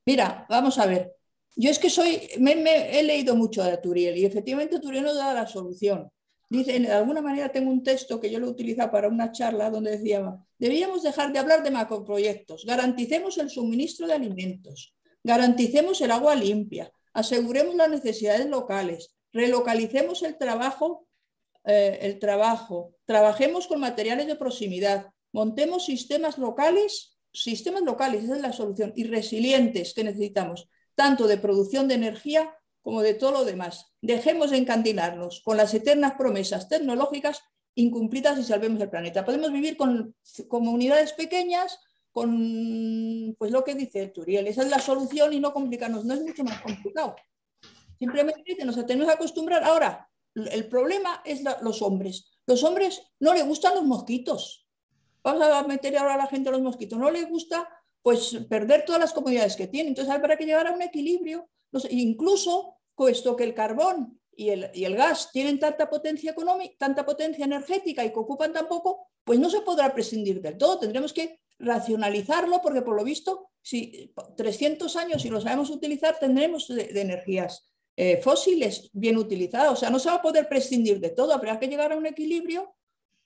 Mira, vamos a ver. Yo es que soy, me, he leído mucho a Turiel y efectivamente Turiel nos da la solución. Dice, de alguna manera tengo un texto que yo lo utilizaba para una charla donde decía, debíamos dejar de hablar de macroproyectos, garanticemos el suministro de alimentos, garanticemos el agua limpia, aseguremos las necesidades locales, relocalicemos el trabajo, eh, el trabajo, trabajemos con materiales de proximidad, montemos sistemas locales sistemas locales, esa es la solución, y resilientes que necesitamos, tanto de producción de energía como de todo lo demás. Dejemos de encandilarnos con las eternas promesas tecnológicas incumplidas y salvemos el planeta. Podemos vivir con comunidades pequeñas, con pues lo que dice Turiel, esa es la solución y no complicarnos, no es mucho más complicado. Simplemente nos tenemos que acostumbrar. Ahora, el problema es los hombres. Los hombres no les gustan los mosquitos. Vamos a meter ahora a la gente a los mosquitos. No le gusta pues perder todas las comunidades que tienen. Entonces habrá que llegar a un equilibrio. Incluso puesto que el carbón y el, gas tienen tanta potencia económica, tanta potencia energética y que ocupan tan poco, pues no se podrá prescindir del todo. Tendremos que racionalizarlo porque por lo visto, si 300 años y lo sabemos utilizar, tendremos de, energías eh, fósiles bien utilizadas. O sea, no se va a poder prescindir de todo, habrá que llegar a un equilibrio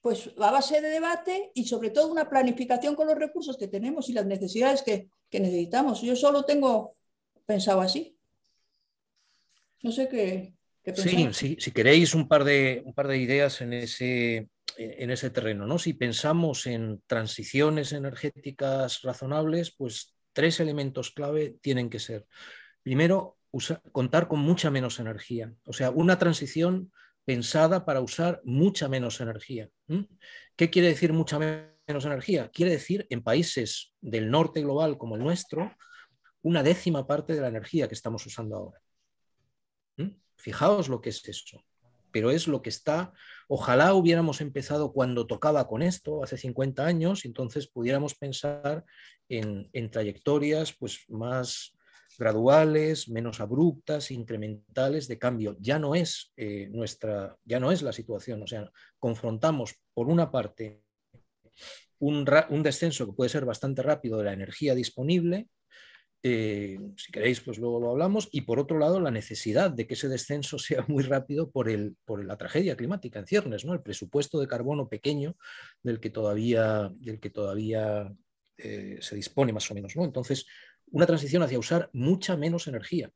pues a base de debate y sobre todo una planificación con los recursos que tenemos y las necesidades que, necesitamos. Yo solo tengo pensado así. No sé qué. qué sí, si queréis un par de, un par de ideas en ese, en ese terreno. ¿no? Si pensamos en transiciones energéticas razonables, pues tres elementos clave tienen que ser. Primero, contar con mucha menos energía. O sea, una transición pensada para usar mucha menos energía. ¿Qué quiere decir mucha menos energía? Quiere decir en países del norte global como el nuestro, una décima parte de la energía que estamos usando ahora. Fijaos lo que es eso, pero es lo que está, ojalá hubiéramos empezado cuando tocaba con esto, hace 50 años, y entonces pudiéramos pensar en, trayectorias pues, más, graduales, menos abruptas, incrementales de cambio. Ya no es eh, nuestra, ya no es la situación. O sea, confrontamos por una parte un, descenso que puede ser bastante rápido de la energía disponible. Eh, si queréis, pues luego lo hablamos. Y por otro lado, la necesidad de que ese descenso sea muy rápido por, el, por la tragedia climática en ciernes, ¿no? El presupuesto de carbono pequeño del que todavía, que todavía eh, se dispone más o menos. ¿no? Entonces, una transición hacia usar mucha menos energía,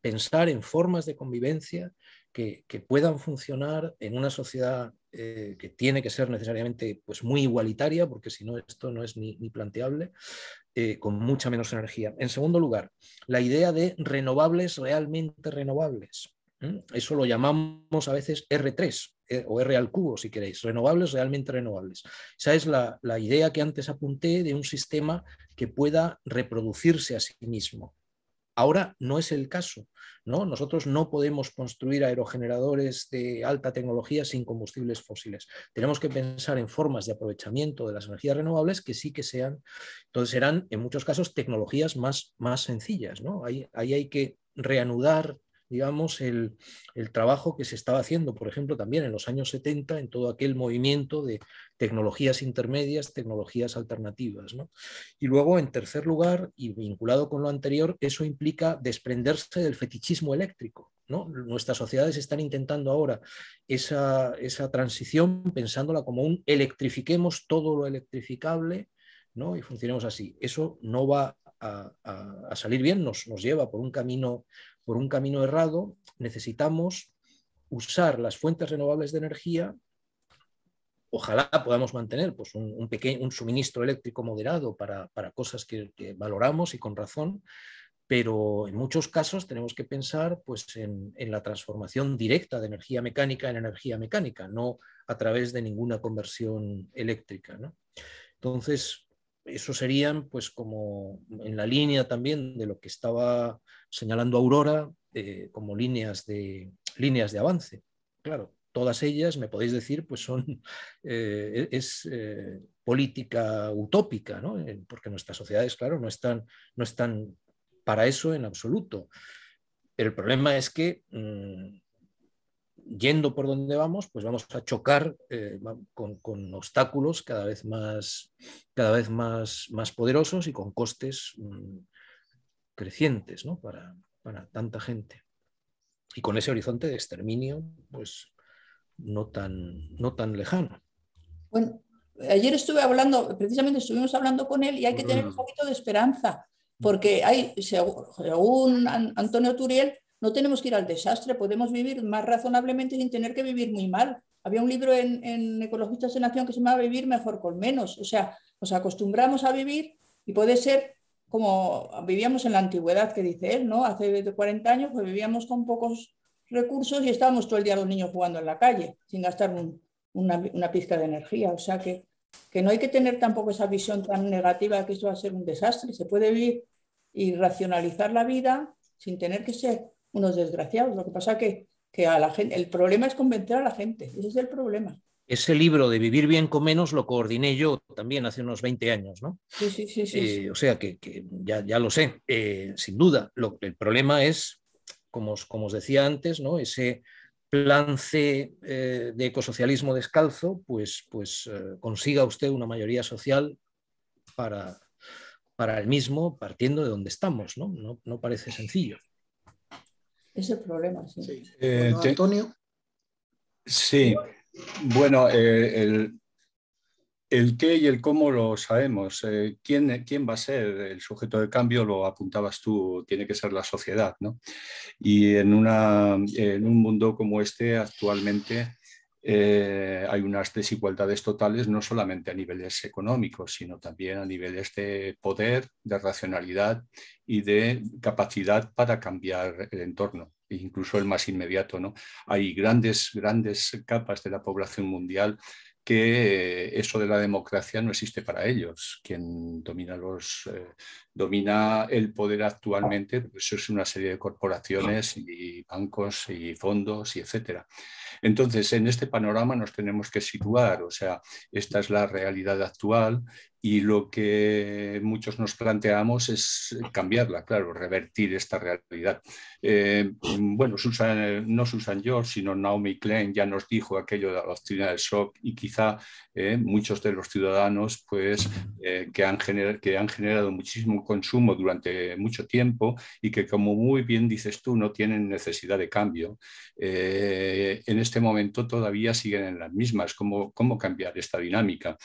pensar en formas de convivencia que, puedan funcionar en una sociedad eh, que tiene que ser necesariamente pues, muy igualitaria, porque si no esto no es ni, planteable, eh, con mucha menos energía. En segundo lugar, la idea de renovables realmente renovables. ¿Mm? Eso lo llamamos a veces R3 eh, o R al cubo, si queréis, renovables, realmente renovables. Esa es la, idea que antes apunté de un sistema que pueda reproducirse a sí mismo. Ahora no es el caso. ¿no? Nosotros no podemos construir aerogeneradores de alta tecnología sin combustibles fósiles. Tenemos que pensar en formas de aprovechamiento de las energías renovables que sí que sean, entonces serán en muchos casos tecnologías más, más sencillas. ¿no? Ahí, ahí hay que reanudar digamos, el, trabajo que se estaba haciendo, por ejemplo, también en los años 70, en todo aquel movimiento de tecnologías intermedias, tecnologías alternativas. ¿no? Y luego, en tercer lugar, y vinculado con lo anterior, eso implica desprenderse del fetichismo eléctrico. ¿no? Nuestras sociedades están intentando ahora esa, transición pensándola como un electrifiquemos todo lo electrificable ¿no? y funcionemos así. Eso no va a, salir bien, nos, nos, lleva por un camino por un camino errado, necesitamos usar las fuentes renovables de energía. Ojalá podamos mantener pues, un, pequeño, un suministro eléctrico moderado para, cosas que, valoramos y con razón, pero en muchos casos tenemos que pensar pues, en, en la transformación directa de energía mecánica en energía mecánica, no a través de ninguna conversión eléctrica. ¿no? Entonces, eso serían, pues como en la línea también de lo que estaba señalando Aurora, eh, como líneas de, líneas de avance. Claro, todas ellas, me podéis decir, pues son, eh, e-, es eh, política utópica, ¿no? porque nuestras sociedades, claro, no están, no están para eso en absoluto. El problema es que mm, yendo por donde vamos, pues vamos a chocar eh, con, con, obstáculos cada vez, más, cada vez más, más poderosos y con costes mm, crecientes ¿no? para, para, tanta gente. Y con ese horizonte de exterminio, pues no tan, no tan lejano. Bueno, ayer estuve hablando, precisamente estuvimos hablando con él y hay que tener un poquito de esperanza, porque hay, según Antonio Turiel, no tenemos que ir al desastre, podemos vivir más razonablemente sin tener que vivir muy mal. Había un libro en, Ecologistas en Acción que se llama Vivir mejor con menos. O sea, nos acostumbramos a vivir y puede ser como vivíamos en la antigüedad, que dice él, ¿no? Hace 40 años pues vivíamos con pocos recursos y estábamos todo el día los niños jugando en la calle, sin gastar una, pizca de energía. O sea que, que no hay que tener tampoco esa visión tan negativa que esto va a ser un desastre. Se puede vivir y racionalizar la vida sin tener que ser unos desgraciados. Lo que pasa que, que a la gente, el problema es convencer a la gente, ese es el problema. Ese libro de Vivir bien con menos lo coordiné yo también hace unos 20 años, ¿no? Sí, sí, sí. sí, eh, O sea que, ya, lo sé, eh, sin duda. el problema es, como, como os decía antes, ¿no? Ese plan C eh, de ecosocialismo descalzo, pues, pues consiga usted una mayoría social para, para el mismo partiendo de donde estamos, No, no parece sencillo. Es el problema, sí. Eh, Antonio. Sí, bueno, eh, el, qué y el cómo lo sabemos. Eh, ¿quién, ¿quién, va a ser el sujeto de cambio? Lo apuntabas tú, tiene que ser la sociedad, ¿no? Y en, una, en un mundo como este, actualmente, eh, hay unas desigualdades totales no solamente a niveles económicos, sino también a niveles de poder, de racionalidad y de capacidad para cambiar el entorno, incluso el más inmediato. ¿no? Hay grandes, grandes capas de la población mundial que eso de la democracia no existe para ellos. Quien domina los, eh, domina el poder actualmente, eso es una serie de corporaciones y bancos y fondos y etcétera. Entonces, en este panorama nos tenemos que situar, o sea, esta es la realidad actual y lo que muchos nos planteamos es cambiarla, claro, revertir esta realidad. Eh, bueno, no Susan George, sino Naomi Klein ya nos dijo aquello de la doctrina del shock y quizá eh, muchos de los ciudadanos pues, eh, que, han que han generado muchísimo consumo durante mucho tiempo y que, como muy bien dices tú, no tienen necesidad de cambio, eh, en este momento todavía siguen en las mismas. ¿Cómo, cómo cambiar esta dinámica?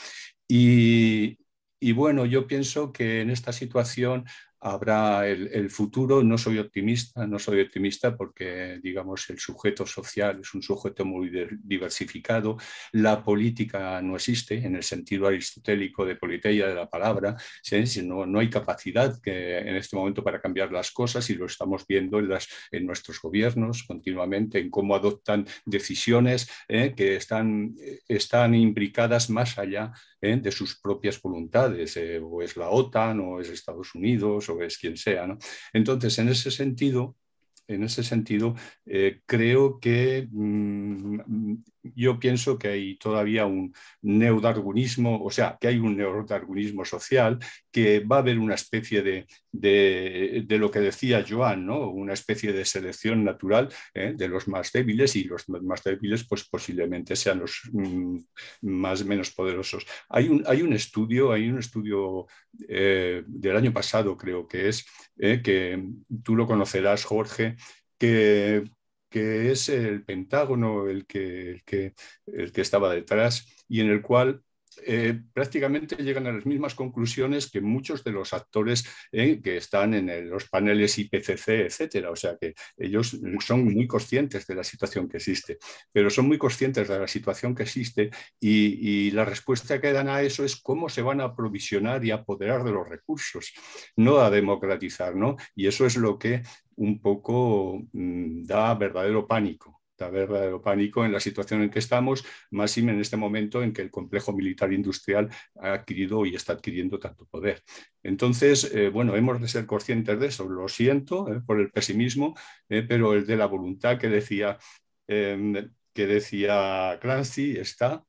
y bueno, yo pienso que en esta situación habrá el, futuro. No soy optimista, no soy optimista porque, digamos, el sujeto social es un sujeto muy diversificado. La política no existe en el sentido aristotélico de politeia de la palabra. ¿sí? No, no, hay capacidad que, en este momento para cambiar las cosas y lo estamos viendo en, las, en nuestros gobiernos continuamente, en cómo adoptan decisiones eh, que están, están imbricadas más allá eh, de sus propias voluntades. Eh, o es la OTAN, o es Estados Unidos, es quien sea. ¿no? Entonces, en ese sentido, en ese sentido, eh, creo que mm, yo pienso que hay todavía un neodargunismo, o sea, que hay un neodargunismo social, que va a haber una especie de, de, lo que decía Joan, ¿no? una especie de selección natural ¿eh? de los más débiles y los más débiles pues posiblemente sean los mm, más menos poderosos. Hay un, hay un estudio, hay un estudio eh, del año pasado creo que es, ¿eh? que tú lo conocerás Jorge, que que es el Pentágono el que, el que, el que estaba detrás y en el cual eh, prácticamente llegan a las mismas conclusiones que muchos de los actores eh, que están en los paneles IPCC, etcétera. O sea que ellos son muy conscientes de la situación que existe, pero son muy conscientes de la situación que existe y, la respuesta que dan a eso es cómo se van a aprovisionar y apoderar de los recursos, no a democratizar, ¿no? Y eso es lo que un poco mm, da verdadero pánico guerra del pánico en la situación en que estamos, más y en este momento en que el complejo militar industrial ha adquirido y está adquiriendo tanto poder. Entonces, eh, bueno, hemos de ser conscientes de eso. Lo siento eh, por el pesimismo, eh, pero el de la voluntad que decía, que decía Clancy está,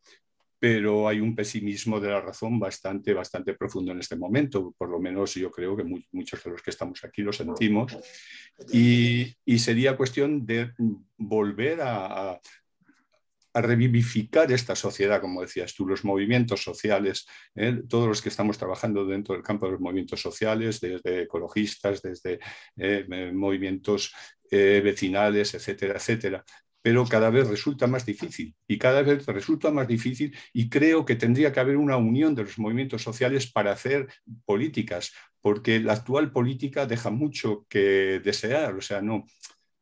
pero hay un pesimismo de la razón bastante, bastante profundo en este momento, por lo menos yo creo que muchos de los que estamos aquí lo sentimos, y, sería cuestión de volver a, revivificar esta sociedad, como decías tú, los movimientos sociales, ¿eh? todos los que estamos trabajando dentro del campo de los movimientos sociales, desde ecologistas, desde eh, eh, movimientos vecinales, etcétera, etcétera pero cada vez resulta más difícil y cada vez resulta más difícil y creo que tendría que haber una unión de los movimientos sociales para hacer políticas, porque la actual política deja mucho que desear, o sea, no,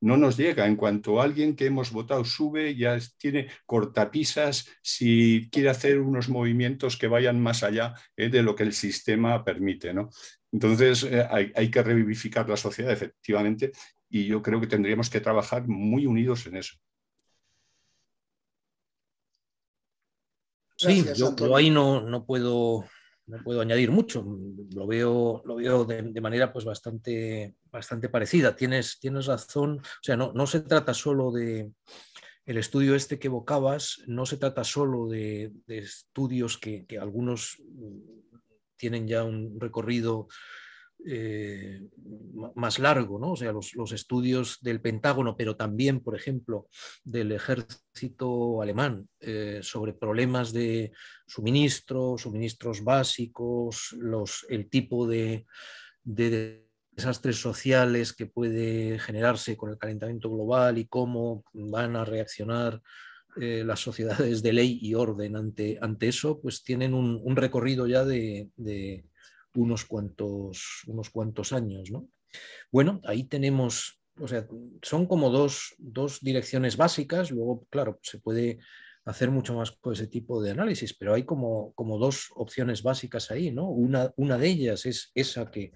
no nos llega. En cuanto alguien que hemos votado sube, ya tiene cortapisas si quiere hacer unos movimientos que vayan más allá eh, de lo que el sistema permite. ¿no? Entonces, eh, hay, que revivificar la sociedad, efectivamente, y yo creo que tendríamos que trabajar muy unidos en eso. Sí, yo, ahí no, no, puedo, no puedo añadir mucho. Lo veo, lo veo de, manera pues bastante, bastante parecida. Tienes, tienes razón. O sea, no, no se trata solo de, el estudio este que evocabas no se trata solo de, estudios que, que, algunos mm, tienen ya un recorrido eh, más largo, ¿no? o sea, los, estudios del Pentágono, pero también, por ejemplo, del ejército alemán eh, sobre problemas de suministro, suministros básicos, los, el tipo de, desastres sociales que puede generarse con el calentamiento global y cómo van a reaccionar eh, las sociedades de ley y orden ante, ante eso, pues tienen un, recorrido ya de unos cuantos, unos cuantos años. ¿no? Bueno, ahí tenemos, o sea, son como dos, direcciones básicas, luego, claro, se puede hacer mucho más con ese tipo de análisis, pero hay como, como dos opciones básicas ahí, ¿no? Una, una de ellas es esa que,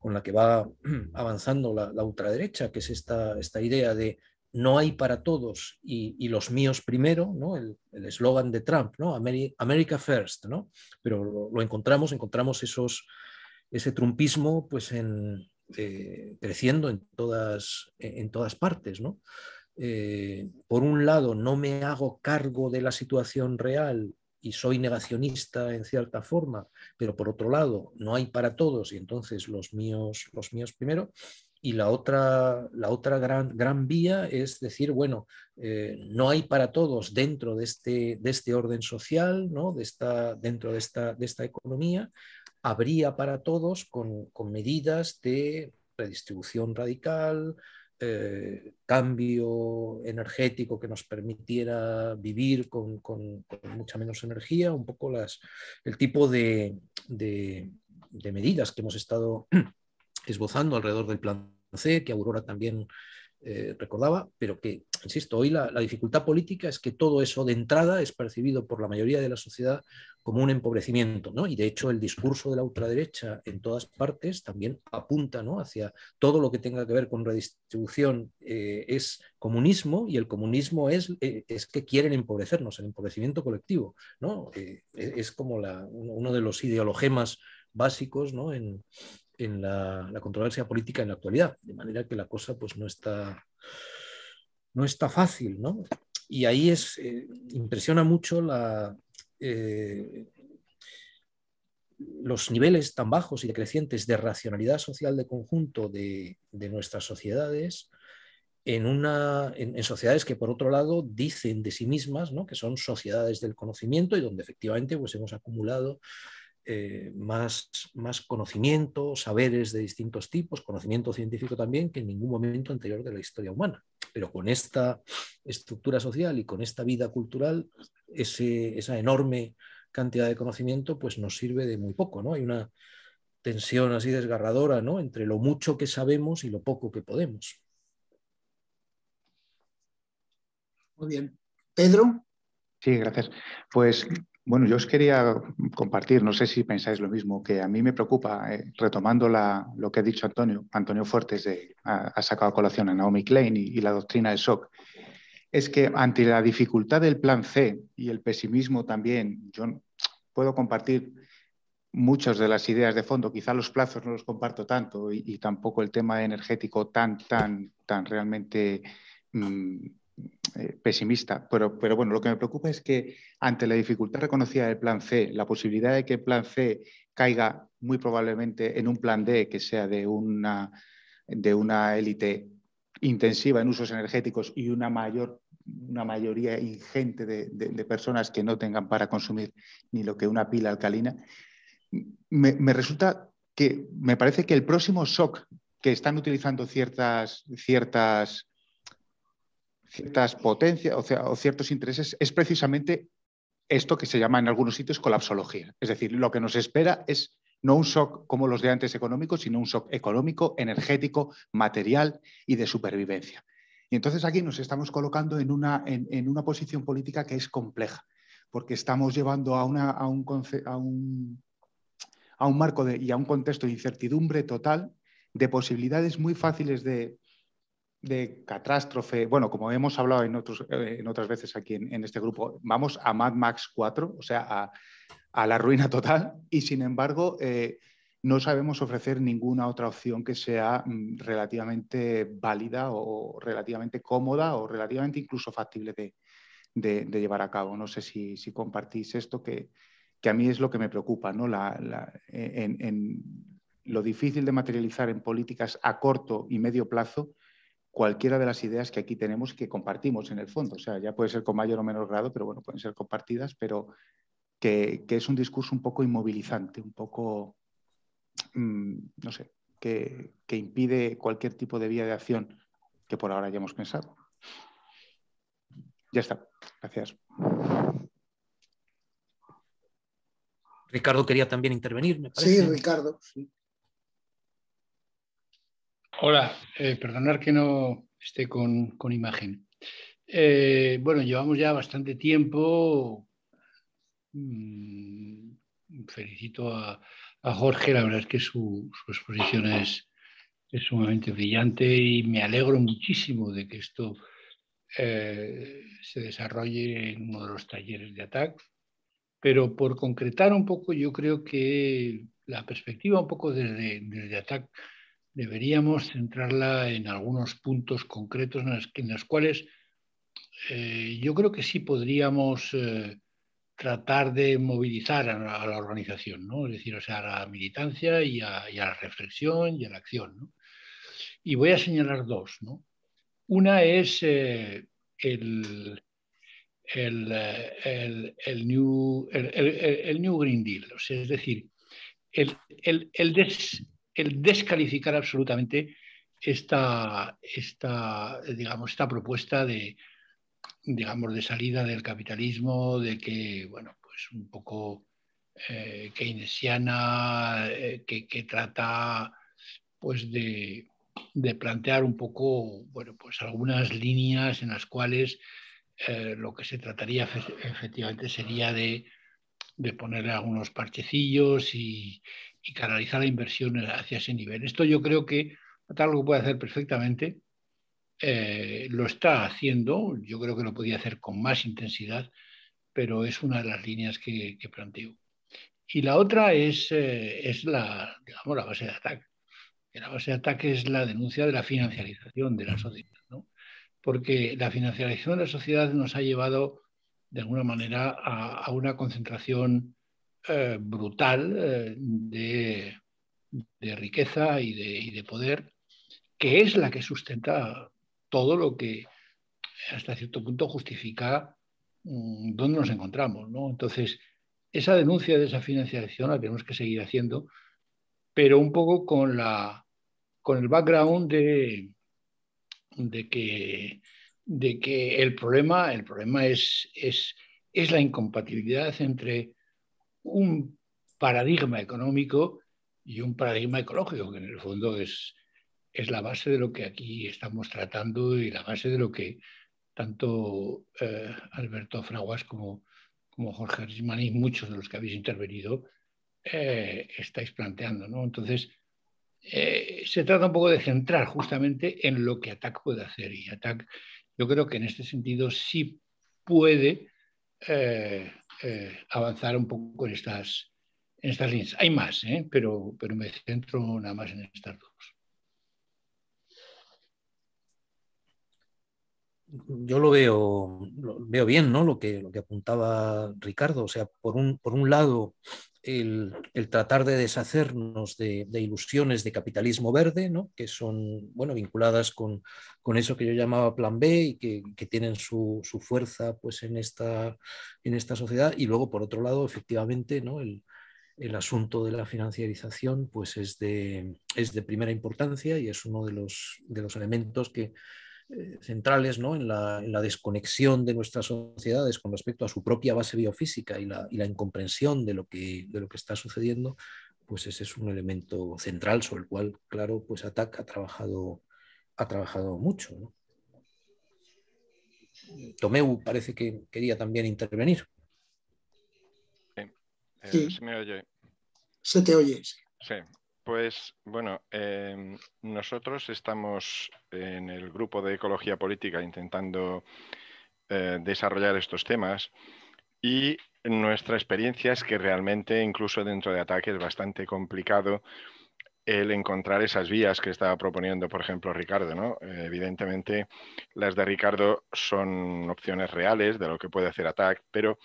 con la que va avanzando la, la ultraderecha, que es esta, esta idea de no hay para todos y, los míos primero, ¿no? el eslogan de Trump, ¿no? America First, ¿no? pero lo, encontramos, encontramos esos, ese trumpismo pues eh, creciendo en todas, en todas partes. ¿no? Eh, por un lado, no me hago cargo de la situación real y soy negacionista en cierta forma, pero por otro lado, no hay para todos y entonces los míos, los míos primero. Y la otra, la otra gran, gran vía es decir, bueno, eh, no hay para todos dentro de este, este orden social, ¿no? de esta, dentro de esta, de esta economía, habría para todos con, con medidas de redistribución radical, eh, cambio energético que nos permitiera vivir con, con, mucha menos energía, un poco las, el tipo de, de, de medidas que hemos estado esbozando alrededor del plan C, que Aurora también eh, recordaba, pero que, insisto, hoy la, dificultad política es que todo eso de entrada es percibido por la mayoría de la sociedad como un empobrecimiento, ¿no? Y de hecho el discurso de la ultraderecha en todas partes también apunta, ¿no? Hacia todo lo que tenga que ver con redistribución eh, es comunismo y el comunismo es, eh, es que quieren empobrecernos, el empobrecimiento colectivo, ¿no? es como la, uno de los ideologemas básicos en, en la, controversia política en la actualidad, de manera que la cosa pues no está, no está fácil, ¿no? Y ahí es, eh, impresiona mucho la, eh, los niveles tan bajos y decrecientes de racionalidad social de conjunto de, de nuestras sociedades en, una, en, sociedades que, por otro lado, dicen de sí mismas ¿no? que son sociedades del conocimiento y donde efectivamente pues, hemos acumulado eh, más, más conocimiento, saberes de distintos tipos, conocimiento científico también, que en ningún momento anterior de la historia humana. Pero con esta estructura social y con esta vida cultural, ese, esa enorme cantidad de conocimiento pues nos sirve de muy poco. ¿no? Hay una tensión así desgarradora ¿no? entre lo mucho que sabemos y lo poco que podemos. Muy bien. Pedro. Sí, gracias. Pues bueno, yo os quería compartir, no sé si pensáis lo mismo, que a mí me preocupa, eh, retomando lo que ha dicho Antonio, Antonio Fuertes de, ha, sacado a colación a Naomi Klein y, la doctrina del shock, es que ante la dificultad del plan C y el pesimismo también, yo puedo compartir muchas de las ideas de fondo, quizá los plazos no los comparto tanto y, tampoco el tema energético tan, tan, tan realmente... Mm, eh, pesimista, pero, pero bueno, lo que me preocupa es que ante la dificultad reconocida del plan C, la posibilidad de que el plan C caiga muy probablemente en un plan D que sea de una, de una élite intensiva en usos energéticos y una mayor una mayoría ingente de, personas que no tengan para consumir ni lo que una pila alcalina, me, me, resulta que me parece que el próximo shock que están utilizando ciertas, ciertas ciertas potencias o, ciertos intereses es precisamente esto que se llama en algunos sitios colapsología. Es decir, lo que nos espera es no un shock como los de antes económicos, sino un shock económico, energético, material y de supervivencia. Y entonces aquí nos estamos colocando en una, una posición política que es compleja, porque estamos llevando a, una, un, a un marco de, y a un contexto de incertidumbre total, de posibilidades muy fáciles de de catástrofe, bueno, como hemos hablado en, otros, eh, en otras veces aquí en, este grupo, vamos a Mad Max 4, o sea, a, la ruina total, y sin embargo eh, no sabemos ofrecer ninguna otra opción que sea mm, relativamente válida o relativamente cómoda o relativamente incluso factible de, llevar a cabo. No sé si, compartís esto, que, que, a mí es lo que me preocupa, ¿no? La, en lo difícil de materializar en políticas a corto y medio plazo cualquiera de las ideas que aquí tenemos que compartimos en el fondo. O sea, ya puede ser con mayor o menor grado, pero bueno, pueden ser compartidas, pero que, es un discurso un poco inmovilizante, un poco, mm, no sé, que, que impide cualquier tipo de vía de acción que por ahora hayamos pensado. Ya está. Gracias. Ricardo quería también intervenir, me parece. Sí, Ricardo. Sí. Hola, eh, perdonar que no esté con, imagen. Eh, bueno, llevamos ya bastante tiempo. Mm, felicito a, Jorge, la verdad es que su, exposición es, sumamente brillante y me alegro muchísimo de que esto eh, se desarrolle en uno de los talleres de ATAC. Pero por concretar un poco, yo creo que la perspectiva un poco desde, desde ATAC deberíamos centrarla en algunos puntos concretos en los, cuales eh, yo creo que sí podríamos eh, tratar de movilizar a, la, organización, es decir, o sea, a la militancia y a, la reflexión y a la acción. Y voy a señalar dos. Una es eh, el, el, new, Green Deal, es decir, el, des, el descalificar absolutamente esta, esta, digamos, esta propuesta de, digamos, de salida del capitalismo, de que, bueno, pues un poco eh, keynesiana, eh, que, trata pues de, plantear un poco, bueno, pues algunas líneas en las cuales eh, lo que se trataría efectivamente sería de, de ponerle algunos parchecillos y, y canalizar la inversión hacia ese nivel. Esto yo creo que lo puede hacer perfectamente, eh, lo está haciendo, yo creo que lo podía hacer con más intensidad, pero es una de las líneas que, planteo. Y la otra es, eh, es la, digamos, la base de ataque. La base de ataque es la denuncia de la financiarización de la sociedad, ¿no? porque la financiarización de la sociedad nos ha llevado de alguna manera a, a una concentración eh, brutal eh, de, riqueza y de, poder, que es la que sustenta todo lo que hasta cierto punto justifica mm, dónde nos encontramos. ¿no? Entonces, esa denuncia de esa financiación la tenemos que seguir haciendo, pero un poco con, la, con el background de, de que, de que el problema, el problema es, es, es la incompatibilidad entre un paradigma económico y un paradigma ecológico, que en el fondo es, es la base de lo que aquí estamos tratando y la base de lo que tanto eh, Alberto Fraguas como, como Jorge Arisman y muchos de los que habéis intervenido eh, estáis planteando. Entonces, eh, se trata un poco de centrar justamente en lo que ATAC puede hacer. Y ATAC, yo creo que en este sentido sí puede eh, avanzar un poco en estas, en estas líneas. Hay más, ¿eh? pero, pero me centro nada más en estas dos. Yo lo veo, veo bien, ¿no? Lo que, lo que apuntaba Ricardo. O sea, por un, por un lado, el, tratar de deshacernos de, ilusiones de capitalismo verde, ¿no? que son bueno, vinculadas con, eso que yo llamaba plan B y que, tienen su, fuerza pues, en, esta, en esta sociedad. Y luego, por otro lado, efectivamente, ¿no? el, asunto de la financiarización pues, es, de, es de primera importancia y es uno de los, de los elementos que eh, centrales ¿no? en, la, desconexión de nuestras sociedades con respecto a su propia base biofísica y la, incomprensión de lo, que, está sucediendo, pues ese es un elemento central sobre el cual, claro, pues ATAC ha trabajado, ha trabajado mucho. Tomeu parece que quería también intervenir. Sí, eh, ¿Se me oye? Se te oye. Sí, pues bueno, em, nosotros estamos en el grupo de ecología política intentando eh, desarrollar estos temas y nuestra experiencia es que realmente incluso dentro de ATAC, es bastante complicado el encontrar esas vías que estaba proponiendo, por ejemplo, Ricardo. ¿no? Eh, evidentemente, las de Ricardo son opciones reales de lo que puede hacer ATAC, pero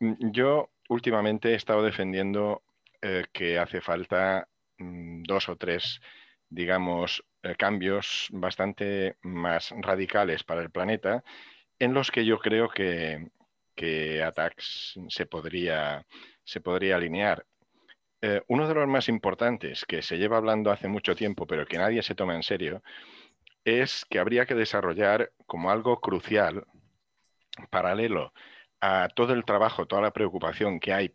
mm, yo últimamente he estado defendiendo eh, que hace falta Mm, dos o tres, digamos, eh, cambios bastante más radicales para el planeta, en los que yo creo que, que se podría, se podría alinear. Eh, uno de los más importantes que se lleva hablando hace mucho tiempo, pero que nadie se toma en serio, es que habría que desarrollar como algo crucial, paralelo a todo el trabajo, toda la preocupación que hay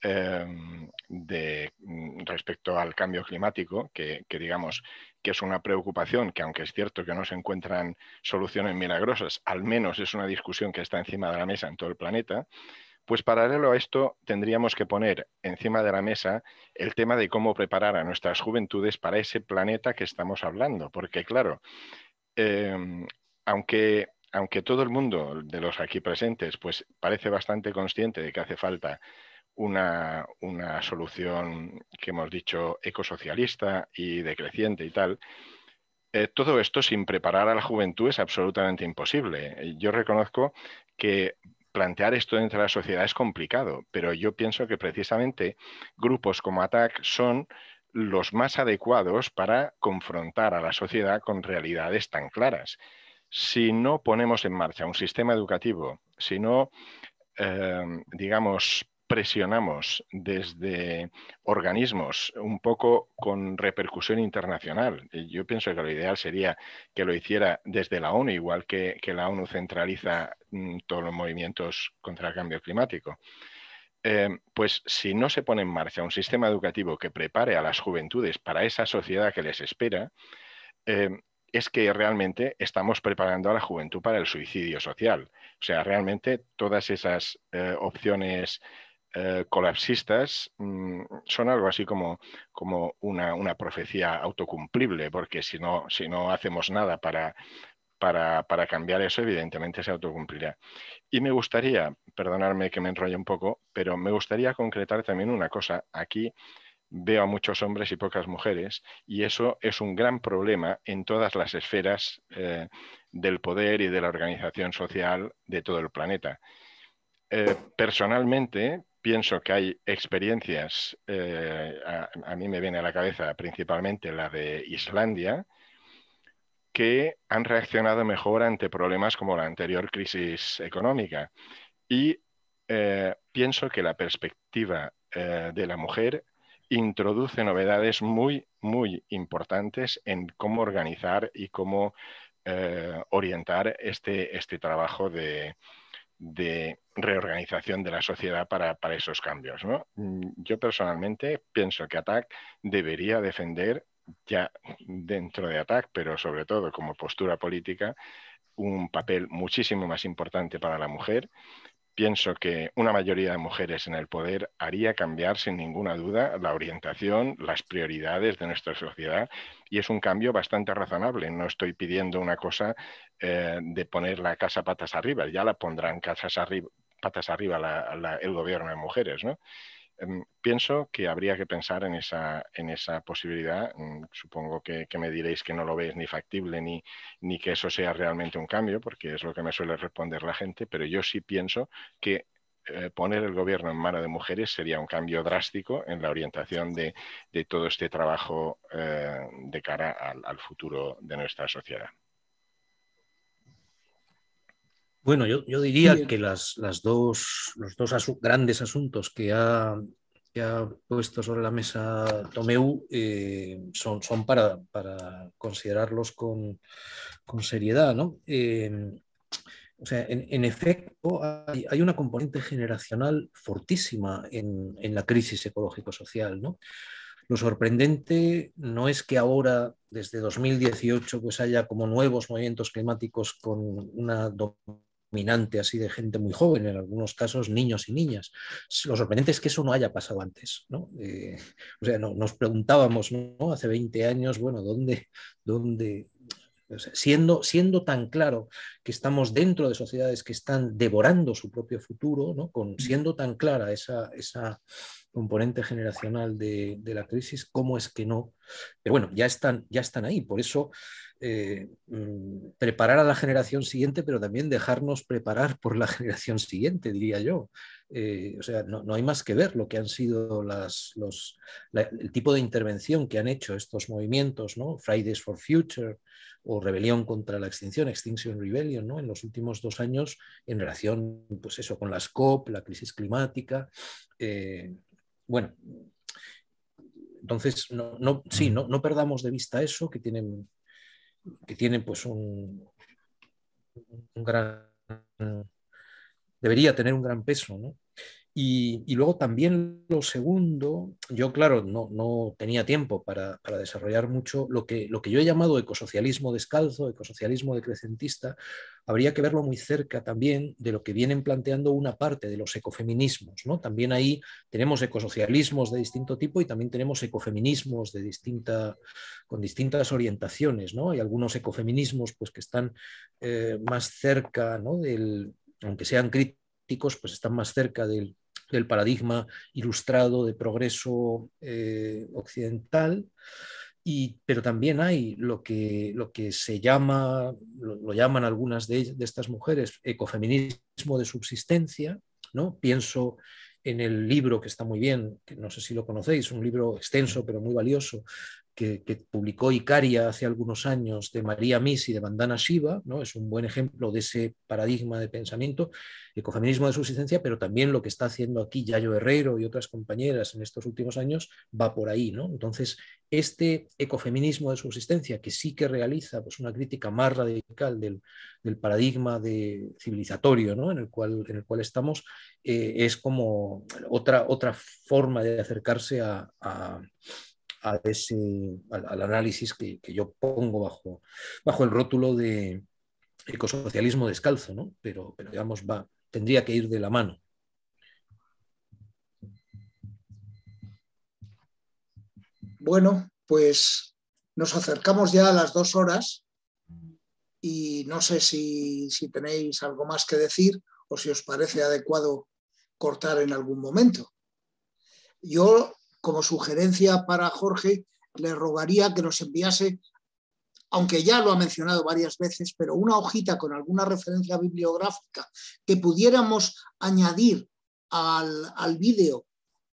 Em, de, mm, respecto al cambio climático, que, digamos que es una preocupación que aunque es cierto que no se encuentran soluciones milagrosas, al menos es una discusión que está encima de la mesa en todo el planeta, pues paralelo a esto tendríamos que poner encima de la mesa el tema de cómo preparar a nuestras juventudes para ese planeta que estamos hablando, porque claro, em, aunque aunque todo el mundo de los aquí presentes pues parece bastante consciente de que hace falta una, solución que hemos dicho ecosocialista y decreciente y tal, eh, todo esto sin preparar a la juventud es absolutamente imposible. Yo reconozco que plantear esto dentro de la sociedad es complicado, pero yo pienso que precisamente grupos como ATAC son los más adecuados para confrontar a la sociedad con realidades tan claras. Si no ponemos en marcha un sistema educativo, si no, eh, digamos, presionamos desde organismos un poco con repercusión internacional. Eh, yo pienso que lo ideal sería que lo hiciera desde la ONU, igual que, la ONU centraliza mm, todos los movimientos contra el cambio climático. Em, pues si no se pone en marcha un sistema educativo que prepare a las juventudes para esa sociedad que les espera, em, es que realmente estamos preparando a la juventud para el suicidio social. O sea, realmente todas esas eh, opciones eh, colapsistas mm, son algo así como, como una, profecía autocumplible, porque si no, si no hacemos nada para, para, cambiar eso, evidentemente se autocumplirá. Y me gustaría, perdonarme que me enrolle un poco, pero me gustaría concretar también una cosa. Aquí veo a muchos hombres y pocas mujeres, y eso es un gran problema en todas las esferas eh, del poder y de la organización social de todo el planeta. Eh, personalmente, pienso que hay experiencias, eh, a, mí me viene a la cabeza principalmente la de Islandia, que han reaccionado mejor ante problemas como la anterior crisis económica. Y eh, pienso que la perspectiva eh, de la mujer introduce novedades muy, muy importantes en cómo organizar y cómo orientar este, este trabajo de, de reorganización de la sociedad para, esos cambios. Mm, yo personalmente pienso que ATAC debería defender ya dentro de ATAC, pero sobre todo como postura política, un papel muchísimo más importante para la mujer, Pienso que una mayoría de mujeres en el poder haría cambiar sin ninguna duda la orientación, las prioridades de nuestra sociedad y es un cambio bastante razonable. No estoy pidiendo una cosa eh, de poner la casa patas arriba, ya la pondrán casas arriba, patas arriba el gobierno de mujeres, ¿no? Em, pienso que habría que pensar en esa, en esa posibilidad. Mm, supongo que, me diréis que no lo veis ni factible ni, que eso sea realmente un cambio, porque es lo que me suele responder la gente, pero yo sí pienso que eh, poner el gobierno en mano de mujeres sería un cambio drástico en la orientación de, todo este trabajo eh, de cara al futuro de nuestra sociedad. Bueno, yo, diría que las, dos, los dos grandes asuntos que ha, ha, puesto sobre la mesa Tomeu eh, son, son para, para considerarlos con, seriedad. Eh, en, efecto, hay, una componente generacional fortísima en, la crisis ecológico-social. Lo sorprendente no es que ahora, desde 2018, pues haya como nuevos movimientos climáticos con una dominante así de gente muy joven, en algunos casos niños y niñas. Lo sorprendente es que eso no haya pasado antes. ¿no? Eh, nos preguntábamos hace 20 años, bueno, ¿dónde, dónde, Siendo, siendo, tan claro que estamos dentro de sociedades que están devorando su propio futuro, ¿no? Con, mm. siendo tan clara esa, componente generacional de, la crisis, ¿cómo es que no? Pero bueno, ya están, ya están ahí. Por eso eh, mm, preparar a la generación siguiente, pero también dejarnos preparar por la generación siguiente, diría yo. Eh, o sea, no, hay más que ver lo que han sido las, los, el tipo de intervención que han hecho estos movimientos, ¿no? Fridays for Future o Rebelión contra la Extinción, Extinction Rebellion, ¿no? en los últimos dos años en relación pues eso, con las COP, la crisis climática. Eh, bueno, entonces, no, sí, no, no perdamos de vista eso, que tienen que tienen pues un, un gran, debería tener un gran peso, ¿no? Y, luego también lo segundo, yo claro, no, no tenía tiempo para, desarrollar mucho lo que, lo que yo he llamado ecosocialismo descalzo, ecosocialismo decrecentista, habría que verlo muy cerca también de lo que vienen planteando una parte de los ecofeminismos. ¿no? También ahí tenemos ecosocialismos de distinto tipo y también tenemos ecofeminismos de distinta, con distintas orientaciones. Hay algunos ecofeminismos pues, que están eh, más cerca del, aunque sean críticos, pues están más cerca del del paradigma ilustrado de progreso eh, occidental, y, pero también hay lo que, lo que se llama, lo, llaman algunas de, estas mujeres, ecofeminismo de subsistencia. ¿no? Pienso en el libro que está muy bien, no sé si lo conocéis, un libro extenso pero muy valioso, que, publicó Icaria hace algunos años de María y de Bandana Shiva, ¿no? es un buen ejemplo de ese paradigma de pensamiento, ecofeminismo de subsistencia, pero también lo que está haciendo aquí Yayo Herrero y otras compañeras en estos últimos años va por ahí. ¿no? Entonces, este ecofeminismo de subsistencia, que sí que realiza pues, una crítica más radical del, paradigma de civilizatorio en, el cual, en el cual estamos, eh, es como otra, otra forma de acercarse a al, análisis que, yo pongo bajo, bajo el rótulo de ecosocialismo descalzo, ¿no? pero, pero digamos, va, tendría que ir de la mano. Bueno, pues nos acercamos ya a las dos horas y no sé si, si tenéis algo más que decir o si os parece adecuado cortar en algún momento. Yo como sugerencia para Jorge, le rogaría que nos enviase, aunque ya lo ha mencionado varias veces, pero una hojita con alguna referencia bibliográfica que pudiéramos añadir al, vídeo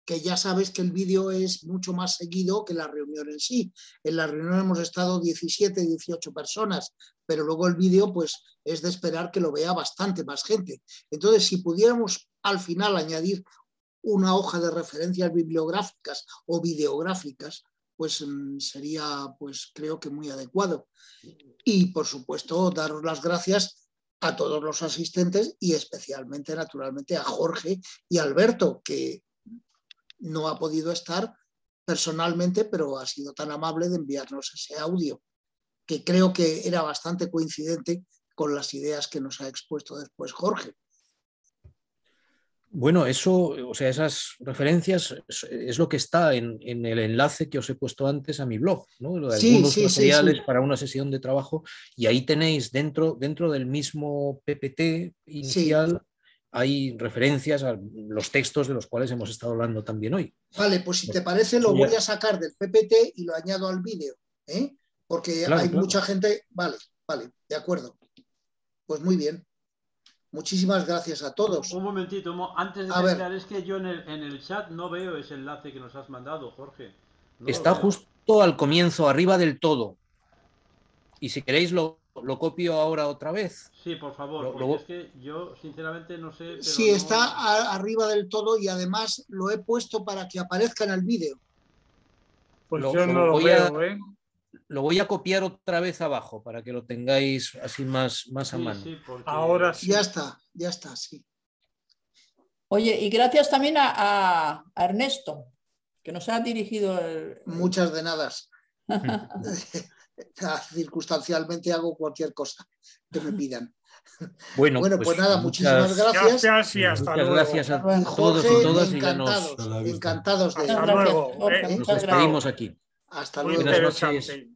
que ya sabes que el vídeo es mucho más seguido que la reunión en sí. En la reunión hemos estado 17, 18 personas, pero luego el vídeo pues es de esperar que lo vea bastante más gente. Entonces, si pudiéramos al final añadir una hoja de referencias bibliográficas o videográficas, pues mm, sería, pues creo que muy adecuado. Y por supuesto, daros las gracias a todos los asistentes y especialmente, naturalmente, a Jorge y Alberto, que no ha podido estar personalmente, pero ha sido tan amable de enviarnos ese audio, que creo que era bastante coincidente con las ideas que nos ha expuesto después Jorge. Bueno, eso, o sea, esas referencias es, lo que está en, el enlace que os he puesto antes a mi blog, ¿no? Lo de algunos materiales para una sesión de trabajo y ahí tenéis dentro, dentro del mismo PPT inicial hay referencias a los textos de los cuales hemos estado hablando también hoy. Vale, pues si te parece lo voy a sacar del PPT y lo añado al vídeo, ¿eh? porque hay mucha gente. Vale, vale, de acuerdo. Pues muy bien. Muchísimas gracias a todos. Un momentito, antes de terminar, es que yo en el, chat no veo ese enlace que nos has mandado, Jorge. Está justo al comienzo, arriba del todo. Y si queréis lo, copio ahora otra vez. Sí, por favor, Porque es que yo sinceramente no sé... sí, está arriba del todo y además lo he puesto para que aparezca en el vídeo. Pues yo no lo veo, ¿eh? lo voy a copiar otra vez abajo para que lo tengáis así más, más a mano. Ahora sí. Ya está, ya está, sí. Oye, y gracias también a, Ernesto, que nos ha dirigido Muchas de nada. Circunstancialmente hago cualquier cosa que me pidan. Bueno, pues, pues, nada, muchísimas gracias. Gracias y hasta luego. Gracias a todos y todas. Encantados, encantados de hasta luego. Nos despedimos aquí. Hasta luego.